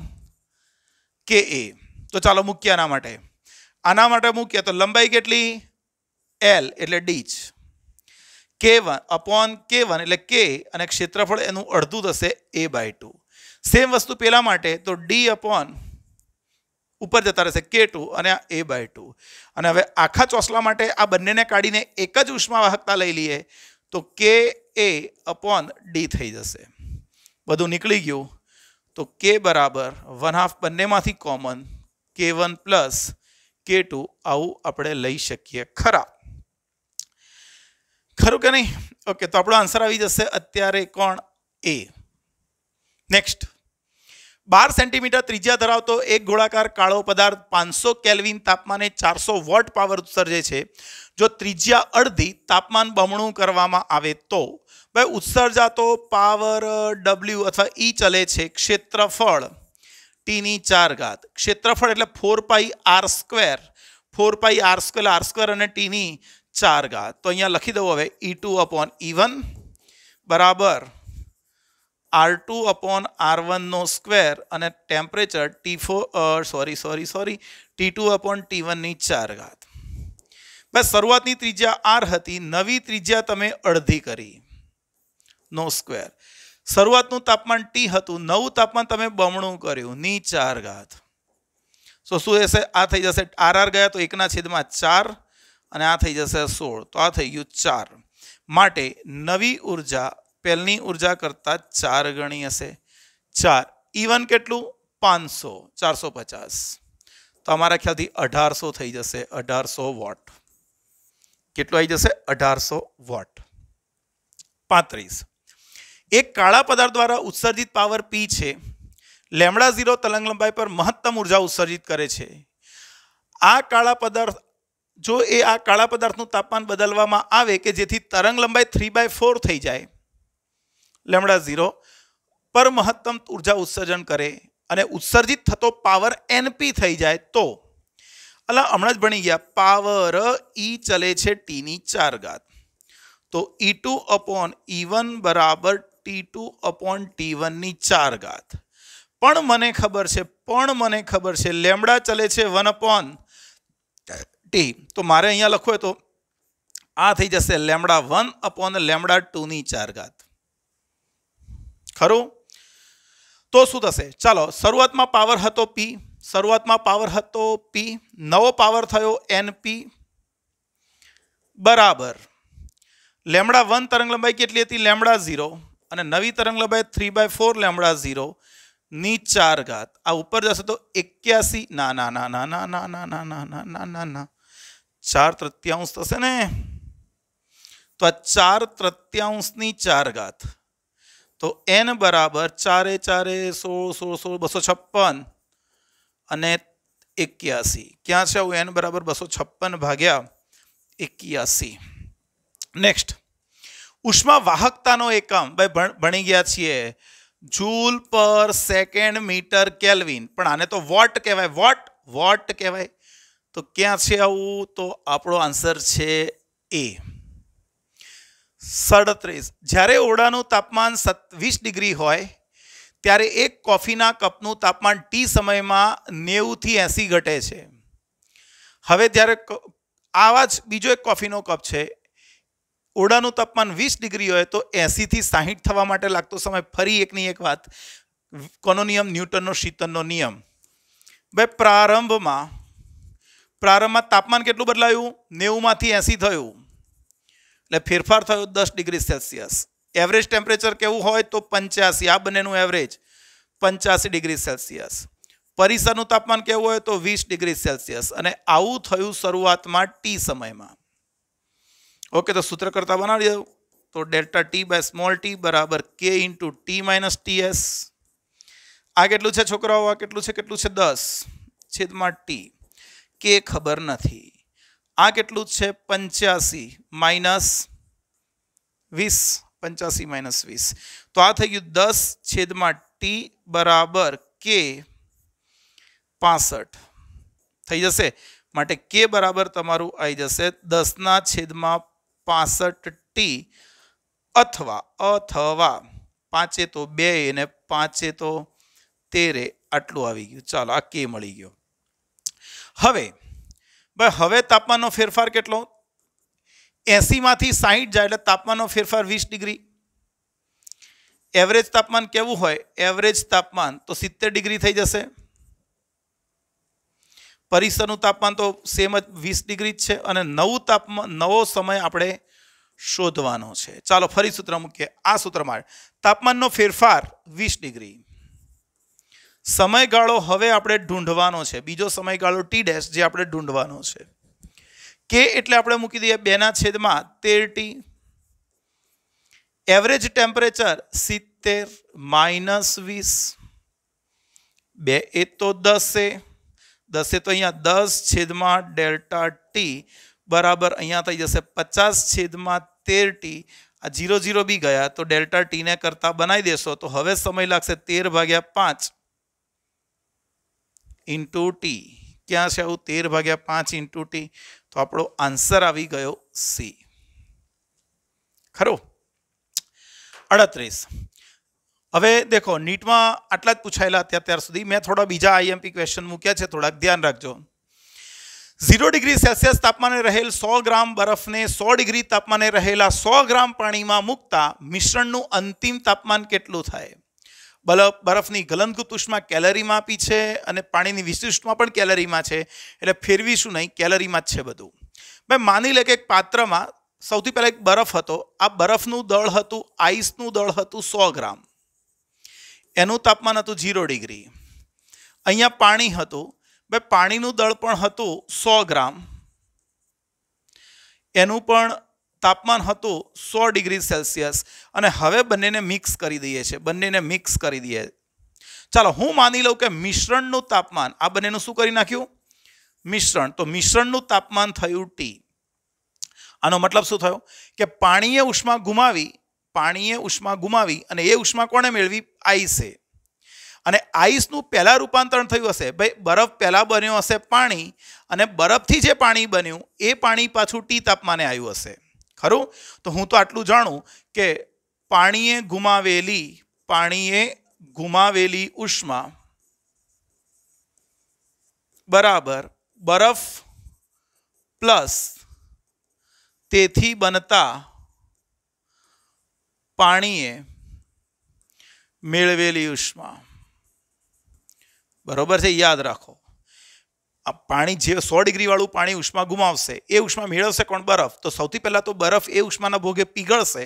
કે એ તો ચાલો મૂકીએ આના માટે આના માટે મૂકીએ તો લંબાઈ કેટલી એલ એટલે ડીચ કે વન અપોન કે વન એટલે કે અને ક્ષેત્રફળ એનું અડધું થશે એ બાય ટુ સેમ વસ્તુ પહેલાં માટે તો ડી અપોન ઉપર જતા રહેશે કે ટુ અને આ એ બાય ટુ અને હવે આખા ચોસલા માટે આ બંનેને કાઢીને એક જ ઉષ્માવાહકતા લઈ લઈએ તો કે એ અપોન ડી થઈ જશે બધું નીકળી ગયું તો કે બરાબર વન હાફ બંનેમાંથી common K one plus K two આવું આપણે લઈ શકીએ ખરા ખરું કે નહીં ઓકે તો આપણો આન્સર આવી જશે અત્યારે કોણ એ નેક્સ્ટ બાર સેન્ટીમીટર ત્રિજ્યા ધરાવતો એક ગોળાકાર કાળો પદાર્થ પાંચસો કેલ્વિન તાપમાને ચારસો વોટ પાવર ઉત્સર્જે છે જો ત્રિજ્યા અડધી તાપમાન બમણું કરવામાં આવે તો ભાઈ ઉત્સર્જાતો પાવર ડબલ્યુ અથવા ઈ e ચલે છે ક્ષેત્રફળ ટીની ચાર ઘાત ક્ષેત્રફળ એટલે four pi R square four pi R square R square અને ટીની ચાર ઘાત તો અહીંયા લખી દઉં હવે E two upon E one બરાબર આર ટુ અપોન આર વનનો સ્ક્વેર અને temperature T four sorry sorry sorry T two upon T વનની ચાર ઘાત બસ શરૂઆતની ત્રિજ્યા આર હતી નવી ત્રિજ્યા તમે અડધી કરી નો સ્ક્વેર શરૂઆતનું તાપમાન ટી હતું નવું તાપમાન તમે બમણું કર્યું ની ચાર ઘાત સો શું હશે આ થઈ જશે આર આર ગયા તો એકના છેદમાં ચાર અને આ થઈ જશે સોળ તો આ થઈ ગયું ચાર માટે નવી ઉર્જા પહેલની ઉર્જા કરતાં ચાર ગણી હશે ચાર ઇવન e કેટલું પાંચસો ચારસો પચાસ તો અમારા ખ્યાલથી અઢારસો થઈ જશે અઢારસો વોટ કેટલું આવી જશે અઢારસો વોટ પાંત્રીસ એક કાળા પદાર્થ દ્વારા ઉત્સર્જિત પાવર પી છે લેમડા ઝીરો તરંગ લંબાઈ પર મહત્તમ ઉર્જા ઉત્સર્જિત કરે છે આ કાળા પદાર્થ જો એ આ કાળા પદાર્થનું તાપમાન બદલવામાં આવે કે જેથી તરંગ લંબાઈ થ્રી બાય ફોર થઈ જાય લેમડા ઝીરો પર મહત્તમ ઉર્જા ઉત્સર્જન કરે અને ઉત્સર્જિત થતો પાવર એનપી થઈ જાય તો અલા હમણાં જ ભણી ગયા પાવર ઈ e ચલે છે ટીની ચાર ઘાત તો E two upon E one બરાબર ટી ટુ અપોન ટી વનની ચાર ઘાત પણ મને ખબર છે પણ મને ખબર છે લેમડા ચલે છે વન અપોન ટી તો મારે અહીંયા લખવું તો આ થઈ જશે લેમડા વન અપોન લેમડા ટુની ચાર ઘાત ખરું તો શું થશે ચાલો શરૂઆતમાં પાવર હતો પી શરૂઆતમાં પાવર હતો પી નવો પાવર થયો એન પી બરાબર લેમડા વન તરંગલંબાઈ કેટલી હતી લેમડા ઝીરો અને નવી તરંગલંબાઈ three by four lambda zero ની ચાર ઘાત આ ઉપર જશે તો એક્યાસી ના ના ના ના ના ના ના ના ના ના ના ના ના ચાર તૃત્યાંશ થશે ને તો આ ચાર તૃત્યાંશની ચાર ઘાત તો એન બરાબર ચારે ચારે સોળ સોળ સોળ બસો છપ્પન અને એક્યાસી ક્યાં છે આવું એન બરાબર બસો છપ્પન ભાગ્યા એક્યાસી નેક્સ્ટ ઉષ્મા વાહકતાનો એકમ ભાઈ ભણી ગયા છીએ જૂલ પર સેકન્ડ મીટર કેલ્વિન પણ આને તો વોટ કહેવાય વોટ વોટ કહેવાય તો ક્યાં છે આવું તો આપણો આન્સર છે એ સાડત્રીસ જ્યારે ઓરડાનું તાપમાન સત વીસ ડિગ્રી હોય ત્યારે એક કોફીના કપનું તાપમાન ટી સમયમાં નેવુંથી એંસી ઘટે છે હવે જ્યારે આવા જ બીજો એક કોફીનો કપ છે ઓરડાનું તાપમાન વીસ ડિગ્રી હોય તો એંસીથી સાહીઠ થવા માટે લાગતો સમય ફરી એકની એક વાત કોનો નિયમ ન્યૂટનનો શીતનનો નિયમ બે પ્રારંભમાં પ્રારંભમાં તાપમાન કેટલું બદલાયું નેવુંમાંથી એંસી થયું એટલે ફેરફાર થયો દસ ડિગ્રી સેલ્સિયસ એવરેજ ટેમ્પરેચર કેવું હોય તો પંચ્યાસી આ બંનેનું એવરેજ પંચ્યાસી ડિગ્રી સેલ્સિયસ પરિસરનું તાપમાન કેવું હોય તો વીસ ડિગ્રી સેલ્સિયસ અને આવું થયું શરૂઆતમાં ટી સમયમાં ઓકે તો સૂત્ર કરતા બનાવી દઉં તો delta T by small T બરાબર K into T minus TS આ કેટલું છે છોકરાઓ આ કેટલું છે કેટલું છે દસ છેદમાં ટી કે ખબર નથી આ કેટલું છે પંચ્યાસી માઇનસ વીસ પંચ્યાસી માઇનસ વીસ તો આ થઈ ગયું દસ છેદમાં ટી બરાબર કે પાસઠ થઈ જશે માટે કે બરાબર તમારું આવી જશે દસના છેદમાં પાસઠ ટી અથવા અથવા પાંચે તો બે અને પાંચે તો તેરે આટલું આવી ગયું ચાલો આ કે મળી ગયો હવે ભાઈ હવે તાપમાનનો ફેરફાર કેટલો એંસીમાંથી સાહીઠ જાય એટલે તાપમાનનો ફેરફાર વીસ ડિગ્રી એવરેજ તાપમાન કેવું હોય એવરેજ તાપમાન તો સિત્તેર ડિગ્રી થઈ જશે પરિસરનું તાપમાન તો સેમ જ વીસ ડિગ્રી જ છે અને નવું તાપમાન નવો સમય આપણે શોધવાનો છે ચાલો ફરી સૂત્ર મૂકીએ આ સૂત્રમાં તાપમાનનો ફેરફાર વીસ ડિગ્રી સમયગાળો હવે આપણે ઢૂંઢવાનો છે બીજો સમયગાળો ટી ડેશ જે આપણે ઢૂંઢવાનો છે કે એટલે આપણે મૂકી દઈએ બેના છેદમાં તેર ટી એવરેજ ટેમ્પરેચર સિત્તેર માઇનસ વીસ બે એ તો દસે દસે તો અહીંયા દસ છેદમાં ડેલ્ટા ટી બરાબર અહીંયા થઈ જશે પચાસ છેદમાં તેર ટી આ જીરો ઝીરો બી ગયા તો ડેલ્ટા ટીને કરતાં બનાવી દેશો તો હવે સમય લાગશે તેર ભાગ્યા પાંચ ઇન્ટુ ટી ક્યાં છે આવું તેર ભાગ્યા પાંચ ઇન્ટુ ટી તો આપણો આન્સર આવી ગયો સી ખરો અડત્રીસ હવે દેખો નીટમાં આટલા જ પૂછાયેલા અત્યાર સુધી મેં થોડા બીજા આઈએમપી ક્વેશ્ચન મૂક્યા છે થોડાક ધ્યાન રાખજો ઝીરો ડિગ્રી સેલ્સિયસ તાપમાને રહેલ સો ગ્રામ બરફને સો ડિગ્રી તાપમાને રહેલા સો ગ્રામ પાણીમાં મૂકતા મિશ્રણનું અંતિમ તાપમાન કેટલું થાય બલફ બરફની ગલનગુપ્ત ઉષ્મા કેલરીમાં આપી છે અને પાણીની વિશિષ્ટમાં પણ કેલરીમાં છે એટલે ફેરવીશું નહીં કેલરીમાં જ છે બધું ભાઈ માની લે કે એક પાત્રમાં સૌથી પહેલાં એક બરફ હતો આ બરફનું દળ હતું આઈસનું દળ હતું સો ગ્રામ એનું તાપમાન હતું ઝીરો ડિગ્રી અહીંયા પાણી હતું ભાઈ પાણીનું દળ પણ હતું સો ગ્રામ એનું પણ તાપમાન હતું સો ડિગ્રી સેલ્સિયસ અને હવે બંનેને મિક્સ કરી દઈએ છીએ બંનેને મિક્સ કરી દઈએ ચાલો હું માની લઉં કે મિશ્રણનું તાપમાન આ બંનેનું શું કરી નાખ્યું મિશ્રણ તો મિશ્રણનું તાપમાન થયું ટી આનો મતલબ શું થયો કે પાણીએ ઉષ્મા ગુમાવી પાણીએ ઉષ્મા ગુમાવી અને એ ઉષ્મા કોણે મેળવી આઈસે અને આઈસનું પહેલાં રૂપાંતરણ થયું હશે ભાઈ બરફ પહેલાં બન્યો હશે પાણી અને બરફથી જે પાણી બન્યું એ પાણી પાછું ટી તાપમાને આવ્યું હશે ખરું તો હું તો આટલું જાણું કે પાણીએ ગુમાવેલી પાણીએ ગુમાવેલી ઉષ્મા બરાબર બરફ પ્લસ તેથી બનતા પાણીએ મેળવેલી ઉષ્મા બરોબર છે યાદ રાખો આ પાણી જે સો ડિગ્રીવાળું પાણી ઉષ્મા ગુમાવશે એ ઉષ્મા મેળવશે કોણ બરફ તો સૌથી પહેલાં તો બરફ એ ઉષ્માના ભોગે પીગળશે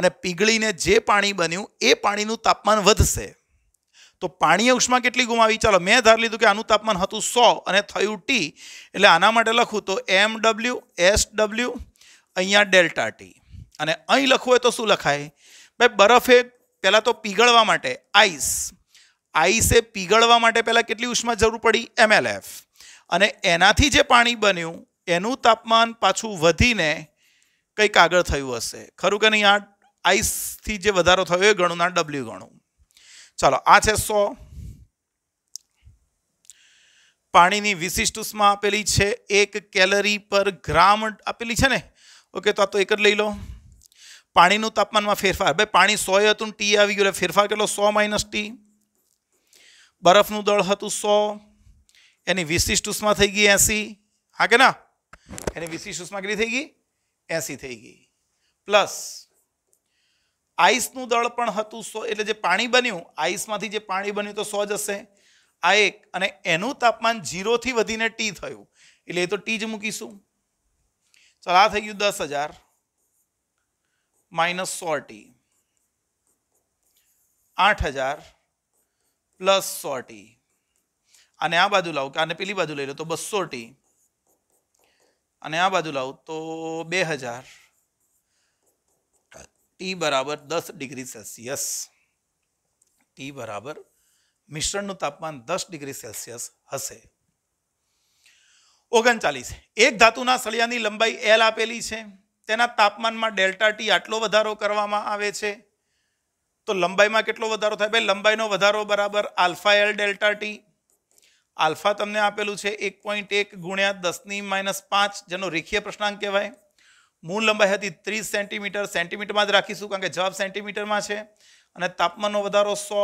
અને પીગળીને જે પાણી બન્યું એ પાણીનું તાપમાન વધશે તો પાણીએ ઉષ્મા કેટલી ગુમાવી ચાલો મેં ધાર લીધું કે આનું તાપમાન હતું સો અને થયું ટી એટલે આના માટે લખું તો એમ ડબલ્યુ એસ ડબલ્યુ અહીંયા ડેલ્ટા ટી અને અહીં લખવું હોય તો શું લખાય ભાઈ બરફે પહેલાં તો પીગળવા માટે આઈસ આઈસે પીગળવા માટે પહેલાં કેટલી ઉષ્મા જરૂર પડી એમએલએફ અને એનાથી જે પાણી બન્યું એનું તાપમાન પાછું વધીને કંઈક આગળ થયું હશે ખરું કે નહીં આ આઈસથી જે વધારો થયો એ ગણું ના ડબલ્યુ ગણું ચાલો આ છે સો પાણીની વિશિષ્ટ ઉષ્મા આપેલી છે એક કેલરી પર ગ્રામ આપેલી છે ને ઓકે તો આ તો એક જ લઈ લો પાણીનું તાપમાનમાં ફેરફાર ભાઈ પાણી સોએ હતું ટી આવી ગયું એટલે ફેરફાર કેટલો સો માઇનસ ટી બરફનું દળ હતું સો એની વિશિષ્ટ ઉષ્મા થઈ ગઈ એસી હા કે ના એની વિશિષ્ટ ઉષ્મા કેટલી થઈ ગઈ એસી થઈ ગઈ પ્લસ આઈસનું દળ પણ હતું સો એટલે જે પાણી બન્યું આઈસમાંથી જે પાણી બન્યું તો સો જશે આ એક અને એનું તાપમાન જીરોથી વધીને ટી થયું એટલે એ તો ટી જ મૂકીશું ચાલ આ થઈ ગયું દસ હજાર માઇનસ સો ટી આઠ હજાર પ્લસ સો ટી અને આ બાજુ લાવું કે આને પેલી બાજુ લઈ લો તો બસો ટી અને આ બાજુ લાવું તો બે હજાર ટી બરાબર દસ ડિગ્રી સેલ્સિયસ ટી બરાબર મિશ્રણનું તાપમાન દસ ડિગ્રી સેલ્સિયસ હશે ઓગણચાલીસ એક ધાતુના સળિયાની લંબાઈ એલ આપેલી છે તેના તાપમાનમાં ડેલ્ટા ટી આટલો વધારો કરવામાં આવે છે તો લંબાઈમાં કેટલો વધારો થાય ભાઈ લંબાઈનો વધારો બરાબર alpha L delta T alpha તમને આપેલું છે એક પોઈન્ટ એક ગુણ્યા દસની માઇનસ પાંચ જેનો રેખીય પ્રશ્નાંક કહેવાય મૂળ લંબાઈ હતી ત્રીસ સેન્ટીમીટર સેન્ટીમીટરમાં જ રાખીશું કારણ કે જવાબ સેન્ટીમીટરમાં છે અને તાપમાનનો વધારો સો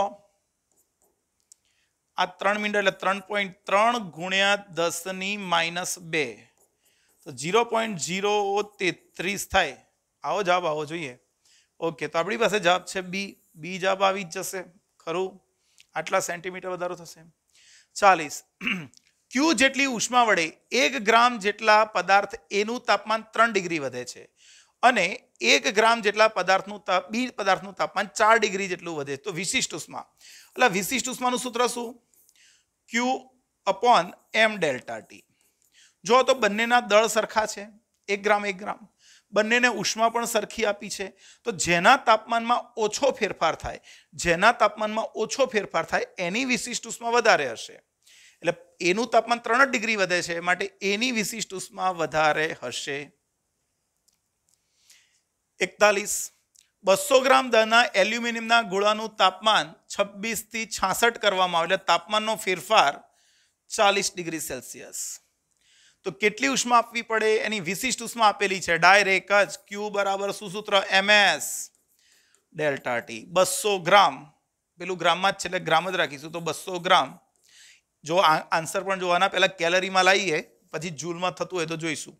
આ ત્રણ મિનિટ એટલે ત્રણ પોઈન્ટ ત્રણ ગુણ્યા દસની માઇનસ બે તો ઝીરો પોઈન્ટ ઝીરો તેત્રીસ થાય આવો જવાબ આવો જોઈએ ઓકે તો આપણી પાસે જવાબ છે બી બી જવાબ આવી જ જશે ખરું આટલા સેન્ટીમીટર વધારો થશે ચાલીસ ક્યુ જેટલી ઉષ્મા વડે એક ગ્રામ જેટલા પદાર્થ એનું તાપમાન ત્રણ ડિગ્રી વધે છે અને એક ગ્રામ જેટલા પદાર્થનું તાપ બી પદાર્થનું તાપમાન ચાર ડિગ્રી જેટલું વધે તો વિશિષ્ટ ઉષ્મા એટલે વિશિષ્ટ ઉષ્માનું સૂત્ર શું Q upon M delta T જો તો બંનેના દળ સરખા છે એક ગ્રામ એક ગ્રામ બંનેને ઉષ્મા પણ સરખી આપી છે તો જેના તાપમાનમાં ઓછો ફેરફાર થાય જેના તાપમાનમાં ઓછો ફેરફાર થાય એની વિશિષ્ટ ઉષ્મા વધારે હશે એટલે એનું તાપમાન ત્રણ જ ડિગ્રી વધે છે માટે એની વિશિષ્ટ ઉષ્મા વધારે હશે એકતાલીસ બસો ગ્રામ દરના એલ્યુમિનિયમના ગોળાનું તાપમાન છવ્વીસથી છાસઠ કરવામાં આવે એટલે તાપમાનનો ફેરફાર ચાલીસ ડિગ્રી સેલ્સિયસ તો કેટલી ઉષ્મા આપવી પડે એની વિશિષ્ટ ઉષ્મા આપેલી છે ડાયરેક્ટ જ ક્યુ બરાબર સુસૂત્ર એમએસ ડેલ્ટા ટી બસો ગ્રામ પેલું ગ્રામમાં જ છે એટલે ગ્રામ જ રાખીશું તો બસો ગ્રામ જો આન્સર પણ જોવાના પહેલાં કેલરીમાં લાવીએ પછી જૂલમાં થતું હોય તો જોઈશું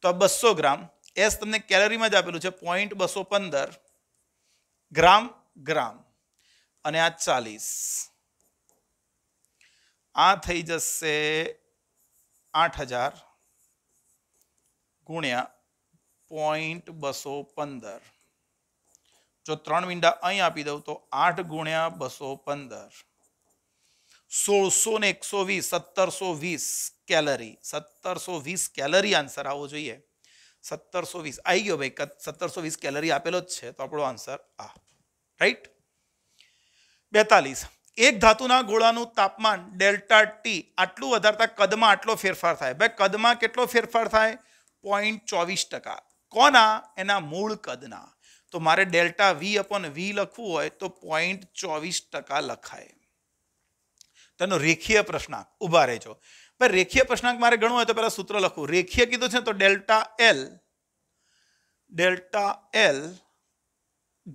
તો આ બસો ગ્રામ એસ તમને કેલરીમાં જ આપેલું છે પોઈન્ટ બસો પંદર ગ્રામ ગ્રામ અને આ ચાલીસ આ થઈ જશે આઠ હજાર ગુણ્યા પોઈન્ટ બસો પંદર જો ત્રણ મીંડા અહીં આપી દઉં તો આઠ ગુણ્યા બસો પંદર સોળસો ને એકસો વીસ સત્તરસો વીસ કેલરી સત્તરસો વીસ કેલરી આન્સર આવવો જોઈએ સત્તરસો વીસ આવી ગયો ભાઈ સત્તરસો વીસ કેલરી આપેલો જ છે તો આપણો આન્સર આ રાઈટ બેતાલીસ એક ધાતુના ગોળાનું તાપમાન ડેલ્ટા ટી આટલું વધારતા કદમાં આટલો ફેરફાર થાય ભાઈ કદમાં કેટલો ફેરફાર થાય પોઈન્ટ ચોવીસ ટકા કોના એના મૂળ કદના તો મારે ડેલ્ટા વી અપન વી લખવું હોય તો પોઈન્ટ ચોવીસ ટકા લખાય તનો રેખીય પ્રશ્ના ઉભા રહે છો પણ રેખીય પ્રશ્નાક મારે ગણવું હે તો પેલા સૂત્ર લખું રેખીય કીધું છે તો delta l delta l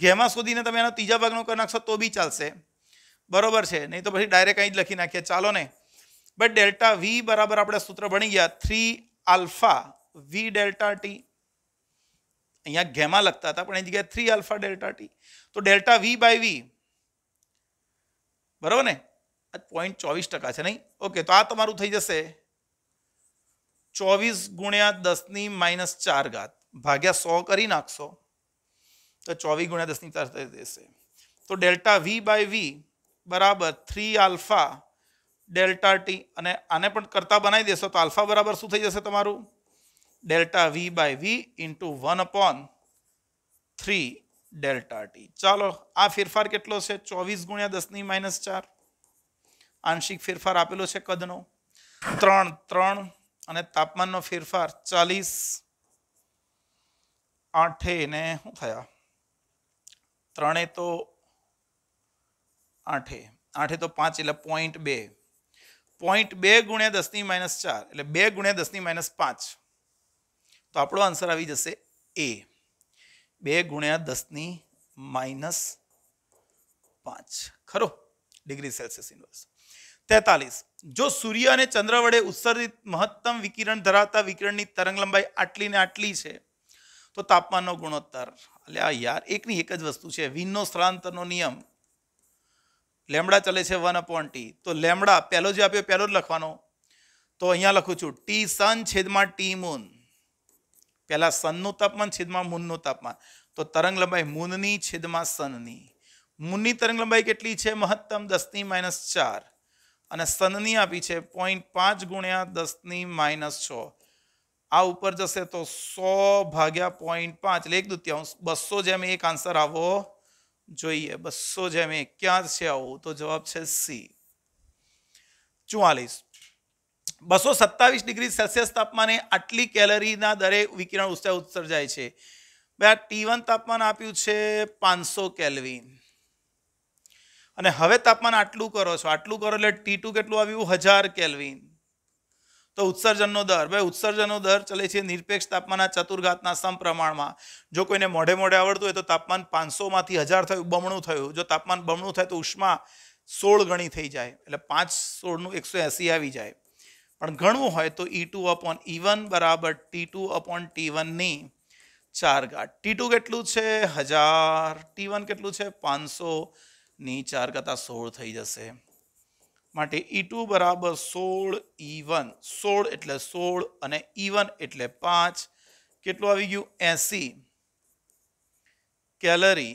gamma સુધીને તમે આનો તીજા ભાગનો કરનાક્ષ તો બી ચાલે બરોબર છે નહીં તો પછી ડાયરેક્ટ આઈ જ લખી નાખીએ ચાલો ને બટ ડેલ્ટા v બરાબર આપડે સૂત્ર બની ગયા 3 α v ડેલ્ટા t અહીંયા ગેમા લખતા હતા પણ આ જગ્યા 3 α ડેલ્ટા t તો ડેલ્ટા v / v બરોબર ને પોઈન્ટ ચોવીસ ટકા છે નહીં ઓકે તો આ તમારું થઈ જશે ચોવીસ ગુણ્યા દસની માઇનસ ચાર ઘાત ભાગ્યા સો કરી નાખશો તો ચોવીસ ગુણ્યા દસની ચાર થઈ જશે તો ડેલ્ટા વી બાય વી બરાબર થ્રી આલ્ફા ડેલ્ટા ટી અને આને પણ કરતા બનાવી દેશો તો આલ્ફા બરાબર શું થઈ જશે તમારું delta V by V into one upon three delta T ચાલો આ ફેરફાર કેટલો છે ચોવીસ ગુણ્યા દસની માઇનસ ચાર આંશિક ફેરફાર આપેલો છે કદનો ત્રણ ત્રણ અને તાપમાનનો ફેરફાર ચાલીસ આઠે ને શું થયા ત્રણે તો આઠે આઠે તો પાંચ એટલે પોઈન્ટ બે પોઈન્ટ બે ગુણ્યા દસની માઇનસ ચાર એટલે બે ગુણ્યા દસની માઇનસ પાંચ તો આપણો આન્સર આવી જશે એ બે ગુણ્યા દસની માઇનસ પાંચ ખરો ડિગ્રી સેલ્સિયસ ઇન્વર્સ તેતાલીસ જો સૂર્ય અને ચંદ્ર વડે ઉત્સર્જિત મહત્તમ વિકિરણ ધરાવતા વિકિરણની તરંગ લંબાઈ આટલી ને આટલી છે તો તાપમાનનો ગુણોત્તર એટલે આ યાર એકની એક જ વસ્તુ છે વિનનો સ્થળાંતરનો નિયમ લેમડા ચલે છે વન અપોન ટી તો લેમડા પહેલો જે આપ્યો પહેલો જ લખવાનો તો અહીંયા લખું છું ટી સન છેદમાં ટી મૂન પહેલાં સનનું તાપમાન છેદમાં મૂનનું તાપમાન તો તરંગ લંબાઈ મૂનની છેદમાં સનની મૂનની તરંગ લંબાઈ કેટલી છે મહત્તમ દસની માઇનસ ચાર અને સનની આપી છે પોઈન્ટ પાંચ ગુણ્યા દસની માઇનસ છ આ ઉપર જશે તો સો ભાગ્યા પોઈન્ટ પાંચ એટલે એક દુત્યાંશ બસો જેમ એક આન્સર આવો જોઈએ બસો જેમ એક ક્યાં છે આવું તો જવાબ છે સી ચુવાલીસ બસો સત્તાવીસ ડિગ્રી સેલ્સિયસ તાપમાને આટલી કેલરીના દરે વિકિરણ ઉત્સર્જાય છે બે ટી વન તાપમાન આપ્યું છે પાંચસો કેલ્વિન અને હવે તાપમાન આટલું કરો છો આટલું કરો એટલે ટી ટુ કેટલું આવ્યું હજાર કેલ્વિન તો ઉત્સર્જનનો દર ભાઈ ઉત્સર્જનનો દર ચલે છે નિરપેક્ષ તાપમાનના ચતુર્ઘાતના સમપ્રમાણમાં જો કોઈને મોઢે મોઢે આવડતું હોય તો તાપમાન પાંચસોમાંથી હજાર થયું બમણું થયું જો તાપમાન બમણું થાય તો ઉષ્મા સોળ ગણી થઈ જાય એટલે પાંચ સોળનું એકસો એંસી આવી જાય પણ ઘણું હોય તો E two upon E one બરાબર ટી ટુ અપોન ટી વનની ચાર ગાંઠ ટી ટુ કેટલું છે હજાર ટી વન કેટલું છે પાંચસો ની ચાર કરતા સોળ થઈ જશે માટે ઈ e ટુ બરાબર સોળ ઈ e સોળ એટલે સોળ અને ઈ e એટલે પાંચ કેટલું આવી ગયું એસી કેલરી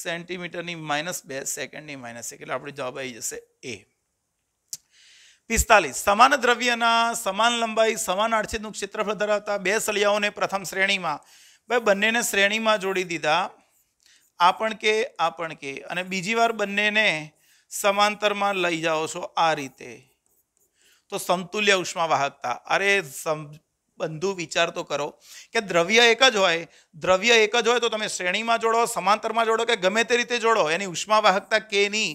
સેન્ટીમીટરની માઇનસ બે સેકન્ડની માઇનસ એક એટલે આપણો જવાબ આવી જશે એ પિસ્તાલીસ સમાન દ્રવ્યના સમાન લંબાઈ સમાન આડછેદનું ક્ષેત્રફળ ધરાવતા બે સળિયાઓને પ્રથમ શ્રેણીમાં ભાઈ બંનેને શ્રેણીમાં જોડી દીધા આપણ કે આપણ કે અને બીજી વાર બંનેને સમાંતરમાં લઈ જાઓ છો આ રીતે તો સમતુલ્ય ઉષ્મા વાહકતા અરે બંધુ વિચાર તો કરો કે દ્રવ્ય એક જ હોય દ્રવ્ય એક જ હોય તો તમે શ્રેણીમાં જોડો સમાંતરમાં જોડો કે ગમે તે રીતે જોડો એની ઉષ્મા વાહકતા કે ની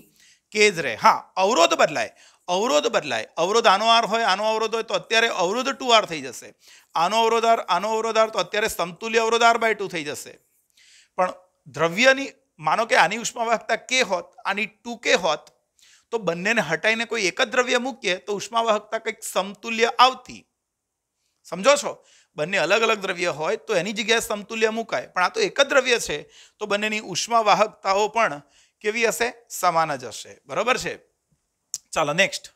કે જ રહે હા અવરોધ બદલાય અવરોધ બદલાય અવરોધ આનો આર હોય આનો અવરોધ હોય તો અત્યારે અવરોધ ટુ આર થઈ જશે આનો અવરોધ આર આનો અવરોધ આર તો અત્યારે સમતુલ્ય અવરોધ આર બાય ટુ થઈ જશે પણ દ્રવ્યની માનો કે આની ઉષ્માવાહકતા કે હોત આની ટુ કે હોત તો બંનેને હટાઈને કોઈ એક જ દ્રવ્ય મૂકીએ તો ઉષ્માવાહકતા કંઈક સમતુલ્ય આવતી સમજો છો બંને અલગ અલગ દ્રવ્ય હોય તો એની જગ્યાએ સમતુલ્ય મુકાય પણ આ તો એક જ દ્રવ્ય છે તો બંનેની ઉષ્માવાહકતાઓ પણ કેવી હશે સમાન જ હશે બરાબર છે ચાલો નેક્સ્ટ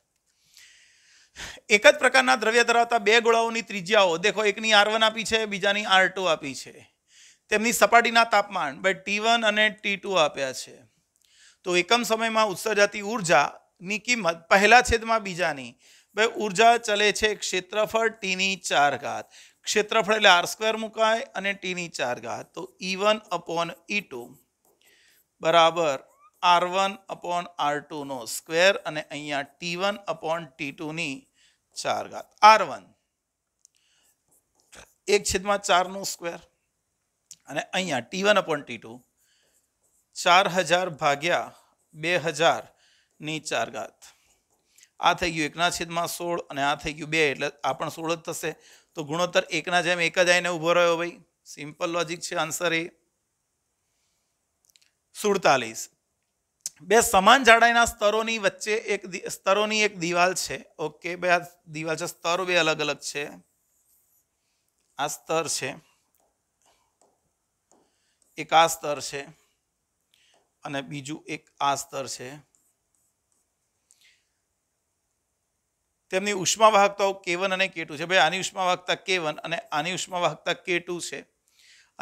એક જ પ્રકારના દ્રવ્ય ધરાવતા બે ગોળાઓની ત્રિજ્યાઓ દેખો એકની આર વન આપી છે બીજાની આર ટુ આપી છે તેમની સપાટીના તાપમાન બાય ટી વન અને ટી ટુ આપ્યા છે તો એકમ સમયમાં ઉત્સર્જાતી ઉર્જાની કિંમત પહેલા છેદમાં બીજાની બે ઉર્જા ચલે છે ક્ષેત્રફળ ટીની ચાર ઘાત ક્ષેત્રફળ એટલે આર સ્ક્વેર મુકાય અને ટીની ચાર ઘાત તો E one upon E two બરાબર આર વન અપોન આર ટુનો સ્ક્વેર અને અહીંયા ટી વન અપોન ટી ટુની ચાર ઘાત આર વન એક છેદમાં ચારનો સ્ક્વેર અને અહીંયા T one upon T two ચાર હજાર ભાગ્યા બે હજારની ચાર ઘાત આ થઈ ગયું એકના છેદમાં સોળ અને આ થઈ ગયું બે એટલે આ પણ સોળ જ થશે તો ગુણોત્તર એકના જેમ એક જ આવીને ઊભો રહ્યો ભાઈ સિમ્પલ લોજિક છે આન્સર એ સુડતાલીસ બે સમાન જાડાઈના સ્તરોની વચ્ચે એક સ્તરોની એક દિવાલ છે ઓકે બે આ દિવાલ છે સ્તરો બે અલગ અલગ છે આ સ્તર છે એક આ સ્તર છે અને બીજું એક આ સ્તર છે તેમની ઉષ્માવાહકતાઓ કે વન અને કે ટુ છે ભાઈ આની ઉષ્માવાહકતા કે વન અને આની ઉષ્માવાહકતા કે ટુ છે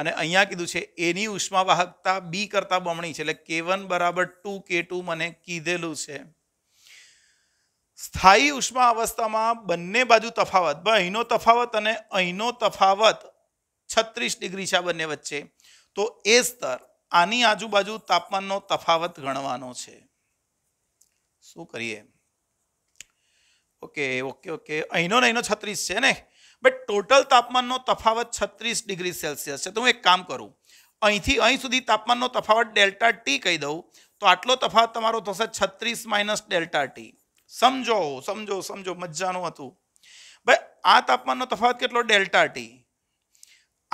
અને અહીંયા કીધું છે એની ઉષ્માવાહકતા બી કરતાં બમણી છે એટલે કે વન બરાબર ટુ કે ટુ મને કીધેલું છે સ્થાયી ઉષ્મા અવસ્થામાં બંને બાજુ તફાવત અહીંનો તફાવત અને અહીંનો તફાવત છત્રીસ ડિગ્રી છે આ બંને વચ્ચે તો એ સ્તર આની આજુબાજુ તાપમાનનો તફાવત ગણવાનો છે શું કરીએ ઓકે ઓકે ઓકે અહીંનો ને અહીંનો છત્રીસ છે ને બટ ટોટલ તાપમાનનો તફાવત છત્રીસ ડિગ્રી સેલ્સિયસ છે તો હું એક કામ કરું અહીંથી અહીં સુધી તાપમાનનો તફાવત ડેલ્ટા ટી કહી દઉં તો આટલો તફાવત તમારો થશે છત્રીસ માઇનસ ડેલ્ટા ટી સમજો સમજો સમજો મજાનું હતું ભાઈ આ તાપમાનનો તફાવત કેટલો ડેલ્ટા ટી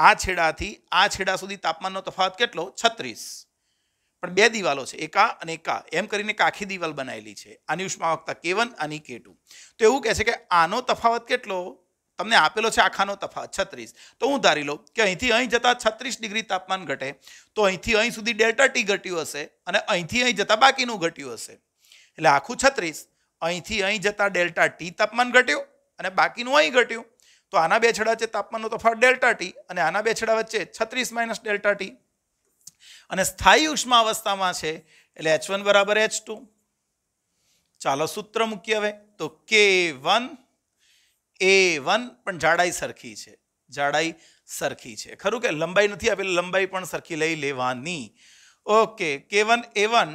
આ છેડાથી આ છેડા સુધી તાપમાનનો તફાવત કેટલો છત્રીસ પણ બે દિવાલો છે એકા અને એકા એમ કરીને એક આખી દિવાલ બનાવેલી છે આની ઉષ્માવક્તા કે વન આની કે ટુ તો એવું કહે છે કે આનો તફાવત કેટલો તમને આપેલો છે આખાનો તફાવત છત્રીસ તો હું ધારી લઉં કે અહીંથી અહીં જતાં છત્રીસ ડિગ્રી તાપમાન ઘટે તો અહીંથી અહીં સુધી ડેલ્ટા ટી ઘટ્યું હશે અને અહીંથી અહીં જતાં બાકીનું ઘટ્યું હશે એટલે આખું છત્રીસ અહીંથી અહીં જતાં ડેલ્ટા ટી તાપમાન ઘટ્યું અને બાકીનું અહીં ઘટ્યું તો આના બે છેડા વચ્ચે તાપમાનનો તફાવત ડેલ્ટા ટી અને આના બે છેડા વચ્ચે છત્રીસ માઇનસ ડેલ્ટા ટી અને સ્થાયી ઉષ્મા અવસ્થામાં છે એટલે એચ વન બરાબર એચ ટુ ચાલો સૂત્ર મૂકીએ હવે તો કે વન એ વન પણ જાડાઈ સરખી છે જાડાઈ સરખી છે ખરું કે લંબાઈ નથી આપેલી લંબાઈ પણ સરખી લઈ લેવાની okay K one A one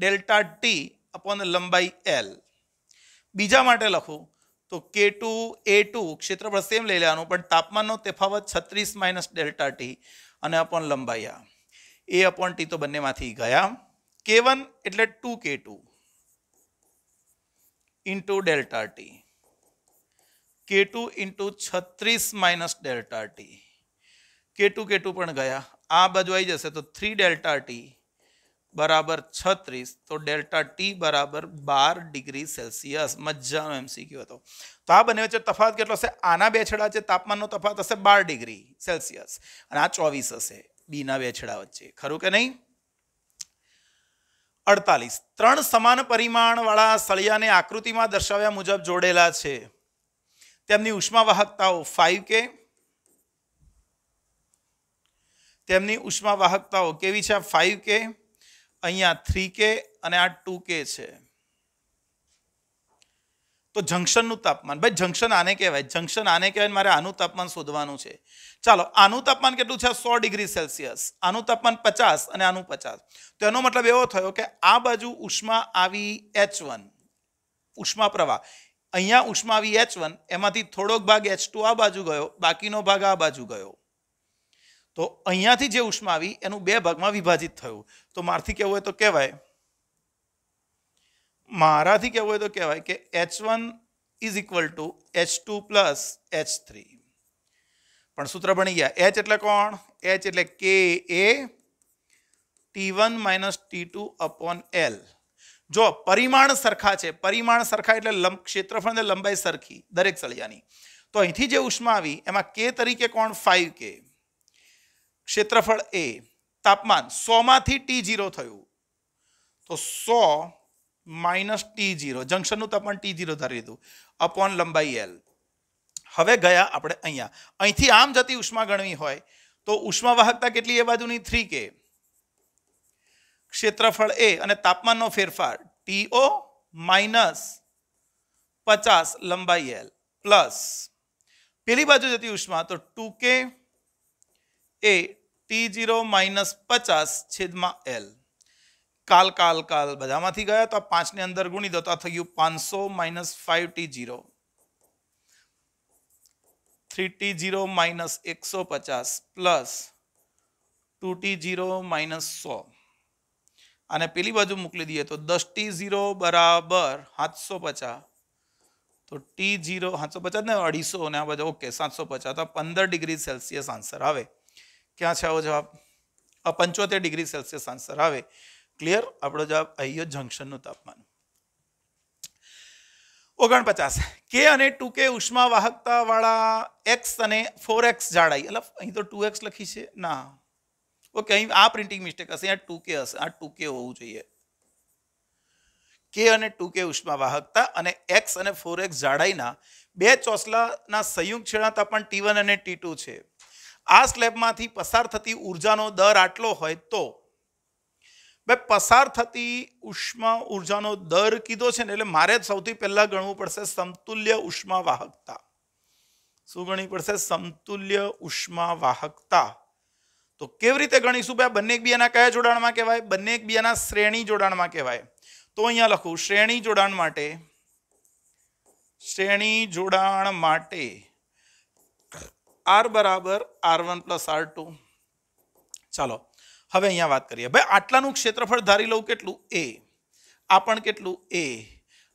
delta T upon લંબાઈ એલ બીજા માટે લખું તો કે ટુ એ ટુ ક્ષેત્રફળ સેમ લઈ લેવાનું પણ તાપમાનનો તફાવત છત્રીસ માઇનસ ડેલ્ટા ટી અને અપોન લંબાઈ આ એ અપોન ટી તો બંનેમાંથી ગયા કે વન એટલે two K two into delta T K two into છત્રીસ minus delta T K two K two પણ ગયા આ બાજુ આવી જશે તો થ્રી ડેલ્ટા ટી બરાબર છત્રીસ તો ડેલ્ટા ટી બરાબર બાર ડિગ્રી સેલ્સિયસ મજાનો એમસીક્યુ હતો તો આ બંને વચ્ચે તફાવત કેટલો હશે આના બે છેડા છે તાપમાનનો તફાવત હશે બાર ડિગ્રી સેલ્સિયસ અને આ ચોવીસ હશે બીના બે છેડા વચ્ચે ખરું કે નહીં અડતાલીસ ત્રણ સમાન પરિમાણવાળા સળિયાને આકૃતિમાં દર્શાવ્યા મુજબ જોડેલા છે તેમની ઉષ્માવાહકતાઓ ફાઈવ કે તેમની ઉષ્માવાહકતાઓ કેવી છે ફાઈવ કે અહીંયા થ્રી કે અને આ ટુ કે છે તો જંક્શનનું તાપમાન ભાઈ જંક્શન આને કહેવાય જંક્શન આને કહેવાય મારે આનું તાપમાન શોધવાનું છે ચાલો આનું તાપમાન કેટલું છે સો ડિગ્રી સેલ્સિયસ આનું તાપમાન પચાસ અને આનું પચાસ તો એનો મતલબ એવો થયો કે આ બાજુ ઉષ્મા આવી એચ વન ઉષ્મા પ્રવાહ અહીંયા ઉષ્મા આવી એચ વન એમાંથી થોડોક ભાગ એચ ટુ આ બાજુ ગયો બાકીનો ભાગ આ બાજુ ગયો તો અહીંયાથી જે ઉષ્મા આવી એનું બે ભાગમાં વિભાજિત થયું તો મારથી કહેવું હોય તો કહેવાય મારાથી કહેવું હોય તો કહેવાય કે H one is equal to H two plus H three પણ સૂત્ર બની ગયા એચ એટલે કોણ એચ એટલે K A T one minus T two upon L જો પરિમાણ સરખા છે પરિમાણ સરખા એટલે લંબ ક્ષેત્રફળ અને લંબાઈ સરખી દરેક સળિયાની તો અહીંથી જે ઉષ્મા આવી એમાં કે તરીકે કોણ ફાઈવ કે ક્ષેત્રફળ એ તાપમાન સોમાંથી ટી જીરો થયું તો સો માઇનસ ટી જીરો જંક્શનનું તાપમાન ટી જીરો ધારી લીધું અપોન લંબાઈ એલ હવે ગયા આપણે અહીંયા અહીંથી આમ જતી ઉષ્મા ગણવી હોય તો ઉષ્માવાહકતા કેટલી એ બાજુની થ્રી કે ક્ષેત્રફળ એ અને તાપમાનનો ફેરફાર ટીઓ માઇનસ પચાસ લંબાઈ એલ પ્લસ પેલી બાજુ જતી ઉષ્મા તો ટુ કે એ ટી જીરો માઇનસ પચાસ છેદમાં એલ કાલ કાલ કાલ બધામાંથી ગયા તો આ પાંચની અંદર ગુણી દો તો આ થઈ ગયું પાંચસો minus five T zero three T zero minus એકસો પચાસ plus two T zero minus સો અને પેલી બાજુ મોકલી દઈએ તો દસ ટી ઝીરો બરાબર સાતસો પચાસ તો ટી ઝીરો સાતસો પચાસ ને અઢીસો ને આ બધા ઓકે સાતસો પચાસ તો પંદર ડિગ્રી સેલ્સિયસ આન્સર આવે ક્યાં છે આવો જવાબ આ પંચોતેર ડિગ્રી સેલ્સિયસ આન્સર આવે ક્લિયર આપણો જવાબ અહીયો જંક્શનનું તાપમાન ઓગણપચાસ કે અને ટુ કે ઉષ્મા વાહકતાવાળા એક્સ અને ફોર એક્સ જાડાઈ એટલે અહીં તો ટુ એક્સ લખી છે ના ઓકે અહીં આ પ્રિન્ટિંગ મિસ્ટેક હશે આ ટુ કે હશે આ ટુ કે હોવું જોઈએ કે અને ટુ કે ઉષ્મા વાહકતા અને એક્સ અને ફોર એક્સ જાડાઈના બે ચોસલાના સંયુક્ત છેડા તાપમાન ટી વન અને ટી ટુ છે આ સ્લેબમાંથી પસાર થતી ઉર્જાનો દર આટલો હોય તો બે પસાર થતી ઉષ્મા ઉર્જાનો દર કીધો છે ને એટલે મારે સૌથી પહેલાં ગણવું પડશે સમતુલ્ય ઉષ્મા વાહકતા શું ગણવી પડશે સમતુલ્ય ઉષ્મા વાહકતા તો કેવી રીતે ગણીશું બે બંને એકબીજાના કયા જોડાણમાં કહેવાય બંને એકબીજાના શ્રેણી જોડાણમાં કહેવાય તો અહીંયા લખું શ્રેણી જોડાણ માટે શ્રેણી જોડાણ માટે આર બરાબર R one plus R two ચાલો હવે અહીંયા વાત કરીએ ભાઈ આટલાનું ક્ષેત્રફળ ધારી લઉં કેટલું એ આ પણ કેટલું એ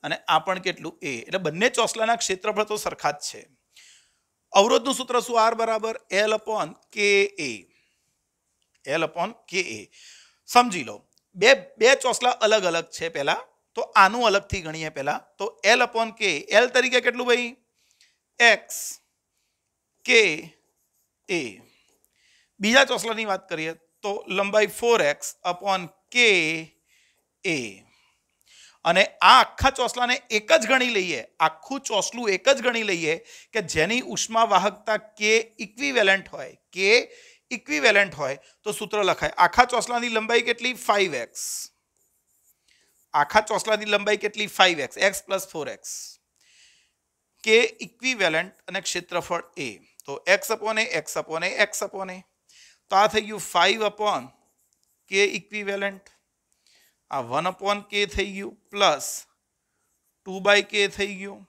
અને આ પણ કેટલું એ એટલે બંને ચોસલાના ક્ષેત્રફળ તો સરખા જ છે અવરોધનું સૂત્ર શું આર બરાબર એલ અપોન કે એ એલ અપોન કે એ સમજી લો બે બે ચોસલા અલગ અલગ છે પહેલાં તો આનું અલગથી ગણીએ પહેલાં તો એલ અપોન કે એલ તરીકે કેટલું ભાઈ એક્સ કે એ બીજા ચોસલાની વાત કરીએ તો લંબાઈ ફોર એક્સ અપોન કે એ અને આ આખા ચોસલાને એક જ ગણી લઈએ આખું ચોસલું એક જ ગણી લઈએ કે જેની ઉષ્મા વાહકતા કે ઇક્વિવેલન્ટ હોય કે ઇક્વિવેલન્ટ હોય તો સૂત્ર લખાય આખા ચોસલાની લંબાઈ કેટલી ફાઈવ એક્સ આખા ચોસલાની લંબાઈ કેટલી five x x plus four x K equivalent અને ક્ષેત્રફળ એ તો x upon A x upon A x upon A તો આ થઈ ગયું ફાઈવ અપોન કે ઇક્વિવેલન્ટ આ વન અપોન કે થઈ ગયું પ્લસ ટુ બાય કે થઈ ગયું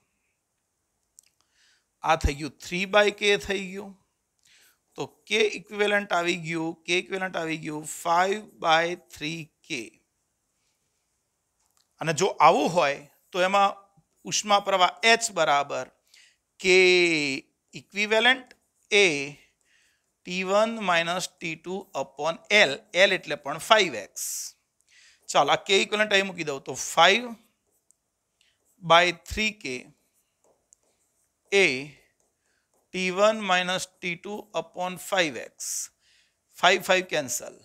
આ થઈ ગયું થ્રી બાય કે થઈ ગયું તો કે ઇક્વિવેલન્ટ આવી ગયું કે ઇક્વેલન્ટ આવી ગયું ફાઈવ બાય થ્રી કે અને જો આવું હોય તો એમાં ઉષ્મા પ્રવાહ એચ બરાબર K equivalent A T one minus T two upon L L એટલે પણ ફાઇવ એક્સ ચાલો આ કે ઇક્વેલન્ટ અહીં મૂકી દઉં તો five by three K A T one minus T two upon five x five five cancel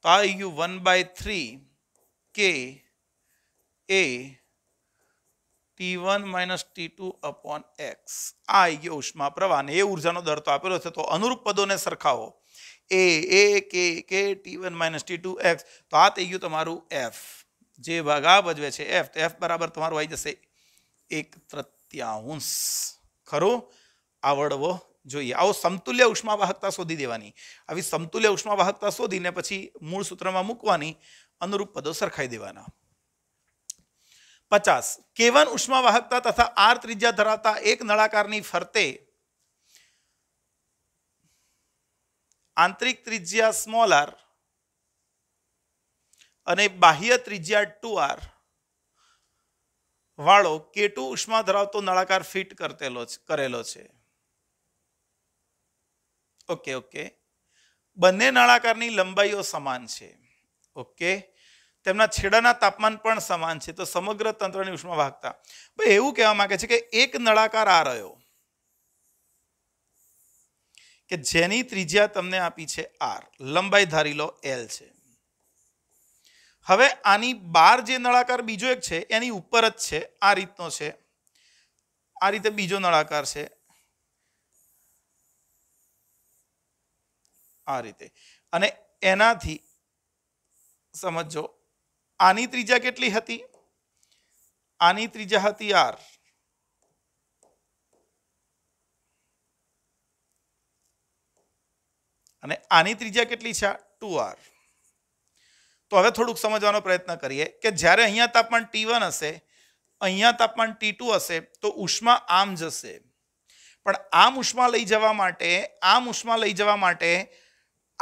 તો આ આવી ગયું one by three K A T one minus T two upon x આ આવી ગયો ઉષ્મા પ્રવાહ અને એ ઉર્જાનો દર તો આપેલો છે તો અનુરૂપ પદોને સરખાવો એ A K K T one minus T two x તો આ થઈ ગયું તમારું એફ જે ભાગ આ ભજવે છે એફ તો એફ બરાબર તમારું આવી જશે એક તૃત્યાંશ ખરું આવડવો જોઈએ આવો સમતુલ્ય ઉષ્માવાહકતા શોધી દેવાની આવી સમતુલ્ય ઉષ્માવાહકતા શોધીને પછી મૂળ સૂત્રમાં મૂકવાની અનુરૂપ પદો સરખાઈ દેવાના પચાસ કેવન ઉષ્મા વાહકતા તથા આર ત્રિજ્યા ધરાવતા એક નળાકારની ફરતે આંતરિક ત્રિજ્યા સ્મોલ આર અને બાહ્ય ત્રિજ્યા ટુ આર વાળો કેટુ ઉષ્મા ધરાવતો નળાકાર ફિટ કરતેલો કરેલો છે ઓકે ઓકે બંને નળાકારની લંબાઈઓ સમાન છે ઓકે તેમના છેડાના તાપમાન પણ સમાન છે તો સમગ્ર તંત્રની ઉષ્મા વાહકતા ભાઈ એવું કહેવા માંગે છે કે એક નળાકાર આ રહ્યો કે જેની ત્રિજ્યા તમને આપી છે આર લંબાઈ ધારી લો એલ છે હવે આની બાર જે નળાકાર બીજો એક છે એની ઉપર જ છે આ રીતનો છે આ રીતે બીજો નળાકાર છે આ રીતે અને એનાથી સમજો આની ત્રીજા કેટલી હતી આની ત્રીજા હતી આર અને આની ત્રીજા કેટલી છે ટુ આર તો હવે થોડુંક સમજવાનો પ્રયત્ન કરીએ કે જ્યારે અહીંયા તાપમાન ટી હશે અહીંયા તાપમાન ટી હશે તો ઉષ્મા આમ જશે પણ આમ ઉષ્મા લઈ જવા માટે આમ ઉષ્મા લઈ જવા માટે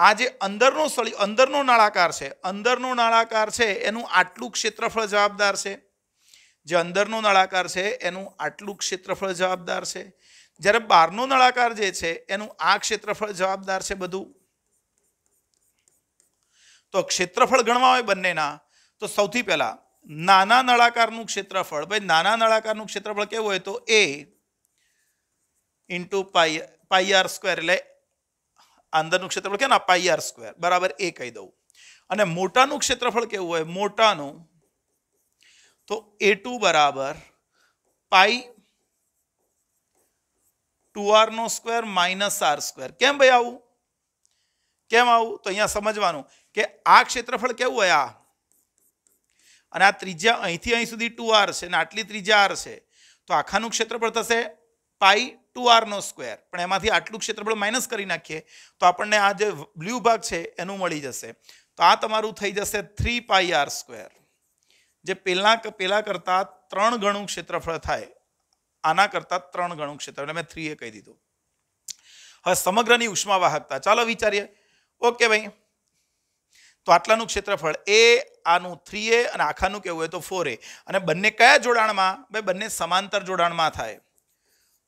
આ જે અંદરનો સળી અંદરનો નાળાકાર છે અંદરનો નાળાકાર છે એનું આટલું ક્ષેત્રફળ જવાબદાર છે જે અંદરનો નળાકાર છે એનું આટલું ક્ષેત્રફળ જવાબદાર છે જ્યારે બહારનો નળાકાર જે છે એનું આ ક્ષેત્રફળ જવાબદાર છે બધું તો ક્ષેત્રફળ ગણવા હોય બંનેના તો સૌથી પહેલાં નાના નળાકારનું ક્ષેત્રફળ ભાઈ નાના નળાકારનું ક્ષેત્રફળ કેવું હોય તો A into pi pi R square એટલે અંદરનું ક્ષેત્રફળ કે ને પાઈ આર સ્ક્વેર બરાબર એ કહી દઉં અને મોટાનું ક્ષેત્રફળ કેવું હોય મોટાનું તો એ ટુ બરાબર પાઈ ટુ આરનો સ્ક્વેર માઇનસ આર સ્ક્વેર કેમ ભાઈ આવું કેમ આવું તો અહીંયા સમજવાનું કે આ ક્ષેત્રફળ કેવું હોય આ અને આ ત્રિજ્યા અહીંથી અહીં સુધી ટુ આર છે અને આટલી ત્રિજ્યા આર છે તો આખાનું ક્ષેત્રફળ થશે પાઈ ટુ આરનો સ્ક્વેર પણ એમાંથી આટલું ક્ષેત્રફળ માઇનસ કરી નાખીએ તો આપણને આ જે બ્લ્યુ ભાગ છે એનું મળી જશે તો આ તમારું થઈ જશે થ્રી પાઈ આર સ્કવેર જે પહેલાં પહેલાં કરતાં ત્રણ ગણું ક્ષેત્રફળ થાય આના કરતાં ત્રણ ગણું ક્ષેત્રફળ મેં થ્રીએ કહી દીધું હવે સમગ્રની ઉષ્માવાહકતા ચાલો વિચારીએ ઓકે ભાઈ તો આટલાનું ક્ષેત્રફળ એ આનું થ્રી એ અને આખાનું કેવું હોય તો ફોર એ અને બંને કયા જોડાણમાં ભાઈ બંને સમાંતર જોડાણમાં થાય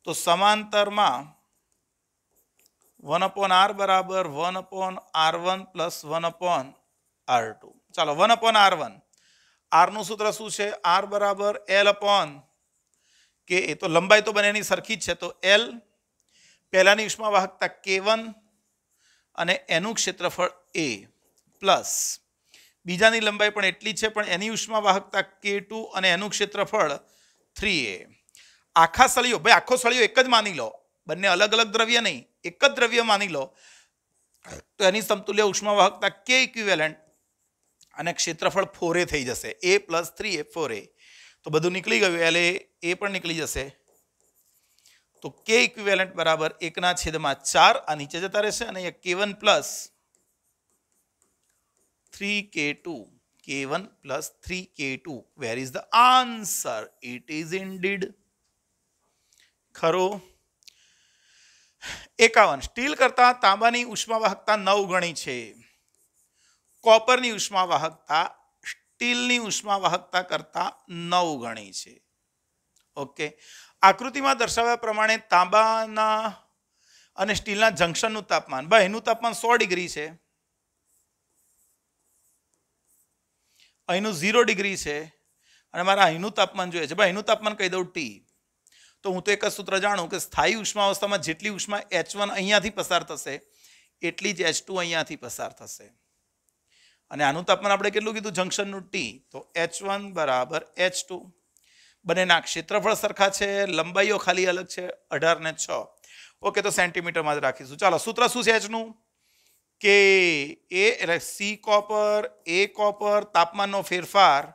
તો સમાંતરમાં વન અપોન આર બરાબર one upon R one plus one upon R two ચાલો વન અપોન આર વન આરનું સૂત્ર શું છે આર બરાબર એલ અપોન કે એ તો લંબાઈ તો બંનેની સરખી જ છે તો એલ પહેલાંની ઉષ્મા વાહકતા કે વન અને એનું ક્ષેત્રફળ એ પ્લસ બીજાની લંબાઈ પણ એટલી છે પણ એની ઉષ્મા વાહકતા કે ટુ અને એનું ક્ષેત્રફળ થ્રી એ आखा सलियो भाई आखो सलियो एक मान लो बने अलग अलग द्रव्य नहीं एक द्रव्य मान लो तो यानी समतुल्य उष्मावाहकता के इक्विवेलेंट अने क्षेत्रफल फोर ए थी जैसे A plus three A four A तो बधु निकली गयु एले ए पर निकली जैसे तो के इक्विवेलेंट बराबर एकना छेद में चार आ नीचे जता रहे K one plus three K two K one plus three K two where is the answer it is in ખરો એકાવન સ્ટીલ કરતાં તાંબાની ઉષ્માવાહકતા નવ ગણી છે કોપરની ઉષ્માવાહકતા સ્ટીલની ઉષ્માવાહકતા કરતાં નવ ગણી છે ઓકે આકૃતિમાં દર્શાવ્યા પ્રમાણે તાંબાના અને સ્ટીલના જંક્શનનું તાપમાન બા એનું તાપમાન સો ડિગ્રી છે અહીંનું ઝીરો ડિગ્રી છે અને મારા અહીંનું તાપમાન જોઈએ છે ભાઈ એનું તાપમાન કહી દઉં ટી તો હું તો એક જ સૂત્ર જાણું કે સ્થાયી ઉષ્મા અવસ્થામાં જેટલી ઉષ્મા એચ વન અહીંયાથી પસાર થશે એટલી જ એચ ટુ અહીંયાથી પસાર થશે અને આનું તાપમાન આપણે કેટલું કીધું જંક્શનનું ટી તો એચ વન બરાબર એચ ટુ બંનેના ક્ષેત્રફળ સરખા છે લંબાઈઓ ખાલી અલગ છે અઢાર ને છ ઓકે તો સેન્ટીમીટરમાં જ રાખીશું ચાલો સૂત્ર શું છે એચનું કે એ એટલે સી કોપર એ કોપર તાપમાનનો ફેરફાર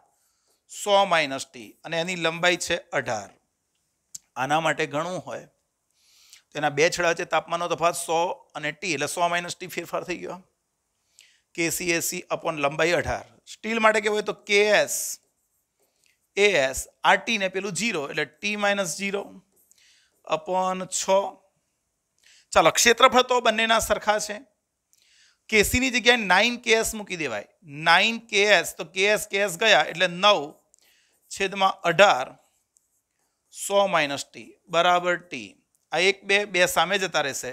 સો માઇનસ ટી અને એની લંબાઈ છે અઢાર આના માટે ઘણું હોય તેના બે છેડા વચ્ચે તાપમાનનો તફાવત સો અને ટી એટલે સો માઇનસ ટી ફેરફાર થઈ ગયો કેસી એસી અપોન લંબાઈ અઢાર સ્ટીલ માટે કેવું હોય તો કે એસ એ એસ આ ને પેલું જીરો એટલે ટી માઇનસ જીરો અપોન છ ચાલો ક્ષેત્રફળ તો બંનેના સરખા છે કેસીની જગ્યાએ નાઇન કે એસ મૂકી દેવાય નાઇન કે એસ તો કે એસ કે એસ ગયા એટલે નવ છેદમાં અઢાર 100 - t = t આ 1 2 બે સામે જ જતા રહેશે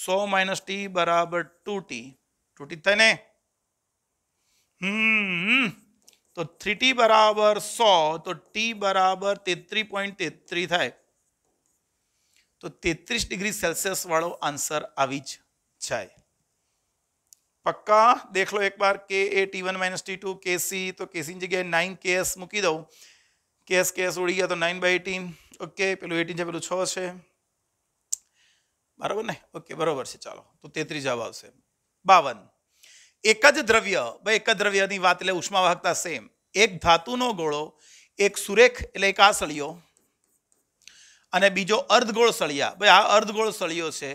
100 - t = 2t 2t થઈ ને હમ તો 3t = 100 તો t = 33.33 થાય તો 33 ડિગ્રી સેલ્સિયસ વાળો આન્સર આવી જ છાય પક્કા દેખ લો એક બાર કે a t1 - t2 kc તો kc ની જગ્યાએ 9ks મૂકી દો કેસ કેસ ઉડી ગયા તો નાઇન બાય એટીન ઓકે પેલું એટીન છે પેલું છ છે બરાબર ને ઓકે બરાબર છે ચાલો તો તેત્રીસ જવાબ આવશે બાવન એક જ દ્રવ્ય ભાઈ એક જ દ્રવ્યની વાત એટલે ઉષ્મા વાહકતા સેમ એક ધાતુનો ગોળો એક સુરેખ એટલે એક આ સળિયો અને બીજો અર્ધગોળ સળિયા ભાઈ આ અર્ધગોળ સળિયો છે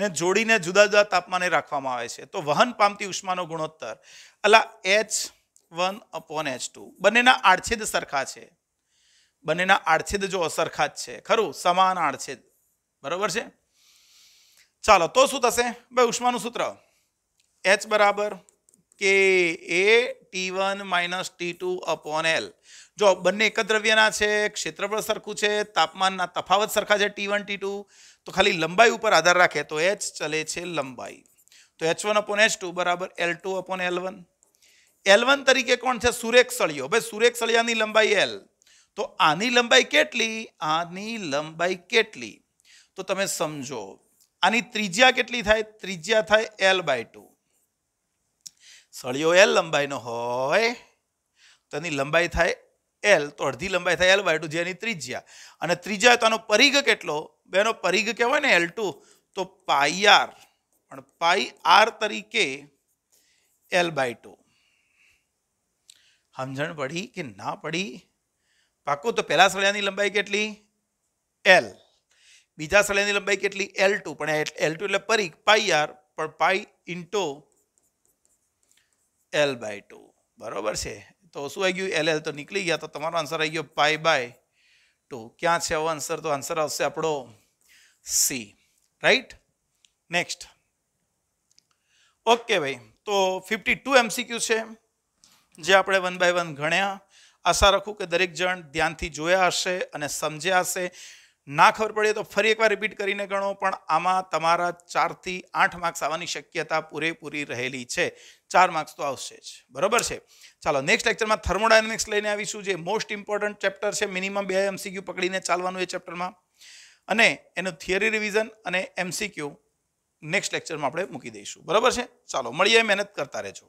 ને જોડીને જુદા જુદા તાપમાને રાખવામાં આવે છે તો વહન પામતી ઉષ્માનો ગુણોત્તર અલા H one upon H two બંનેના આડછેદ સરખા છે બંનેના આડછેદ જો અસરખા જ છે ખરું સમાન આડછેદ બરાબર છે ચાલો તો શું થશે ભાઈ ઉષ્માનું સૂત્ર એચ બરાબર K A T one minus T two upon L જો બંને એક જ દ્રવ્યના છે ક્ષેત્રફળ સરખું છે તાપમાનના તફાવત સરખા છે ટી વન ટી ટુ તો ખાલી લંબાઈ ઉપર આધાર રાખે તો એચ ચલે છે લંબાઈ તો H one upon H two બરાબર L two upon L one L તરીકે કોણ છે સુરેખ સળિયો ભાઈ સુરેખ સળિયાની લંબાઈ એલ તો આની લંબાઈ કેટલી આની લંબાઈ કેટલી તો તમે સમજો આની ત્રિજ્યા કેટલી થાય ત્રિજ્યા થાય એલ બાય ટુ સળિયો એલ લંબાઈનો હોય તો એની લંબાઈ થાય એલ તો અડધી લંબાઈ થાય એલ બાય ટુ જેની ત્રિજ્યા અને ત્રીજા તો આનો પરિઘ કેટલો બેનો પરિઘ કહેવાય ને એલ ટુ તો પાઈઆર પણ પાઈ આર તરીકે એલ બાય ટુ સમજણ પડી કે ના પડી પાકો તો પહેલા સળિયાની લંબાઈ કેટલી એલ બીજા સળિયાની લંબાઈ કેટલી એલ ટુ પણ એલ ટુ એટલે પરી પાઈ આર પણ pi into L by two બરાબર છે તો શું આવી ગયું એલ એલ તો નીકળી ગયા તો તમારો આન્સર આવી ગયો પાઈ બાય ટુ ક્યાં છે આવો આન્સર તો આન્સર આવશે આપણો સી રાઈટ નેક્સ્ટ ઓકે ભાઈ તો ફિફ્ટી ટુ એમસીક્યુ છે જે આપણે વન બાય વન ગણ્યા આશા રાખું કે દરેક જણ ધ્યાનથી જોયા હશે અને સમજ્યા હશે ના ખબર પડે તો ફરી એકવાર રિપીટ કરીને ગણો પણ આમાં તમારા ચારથી આઠ માર્ક્સ આવવાની શક્યતા પૂરેપૂરી રહેલી છે ચાર માર્ક્સ તો આવશે જ બરાબર છે ચાલો નેક્સ્ટ લેક્ચરમાં થર્મોડાયનેમિક્સ લઈને આવીશું જે મોસ્ટ ઇમ્પોર્ટન્ટ ચેપ્ટર છે મિનિમમ બે એમસીક્યુ પકડીને ચાલવાનું એ ચેપ્ટરમાં અને એનું થિયરી રિવિઝન અને એમસીક્યુ નેક્સ્ટ લેક્ચરમાં આપણે મૂકી દઈશું બરાબર છે ચાલો મળીએ મહેનત કરતા રહેજો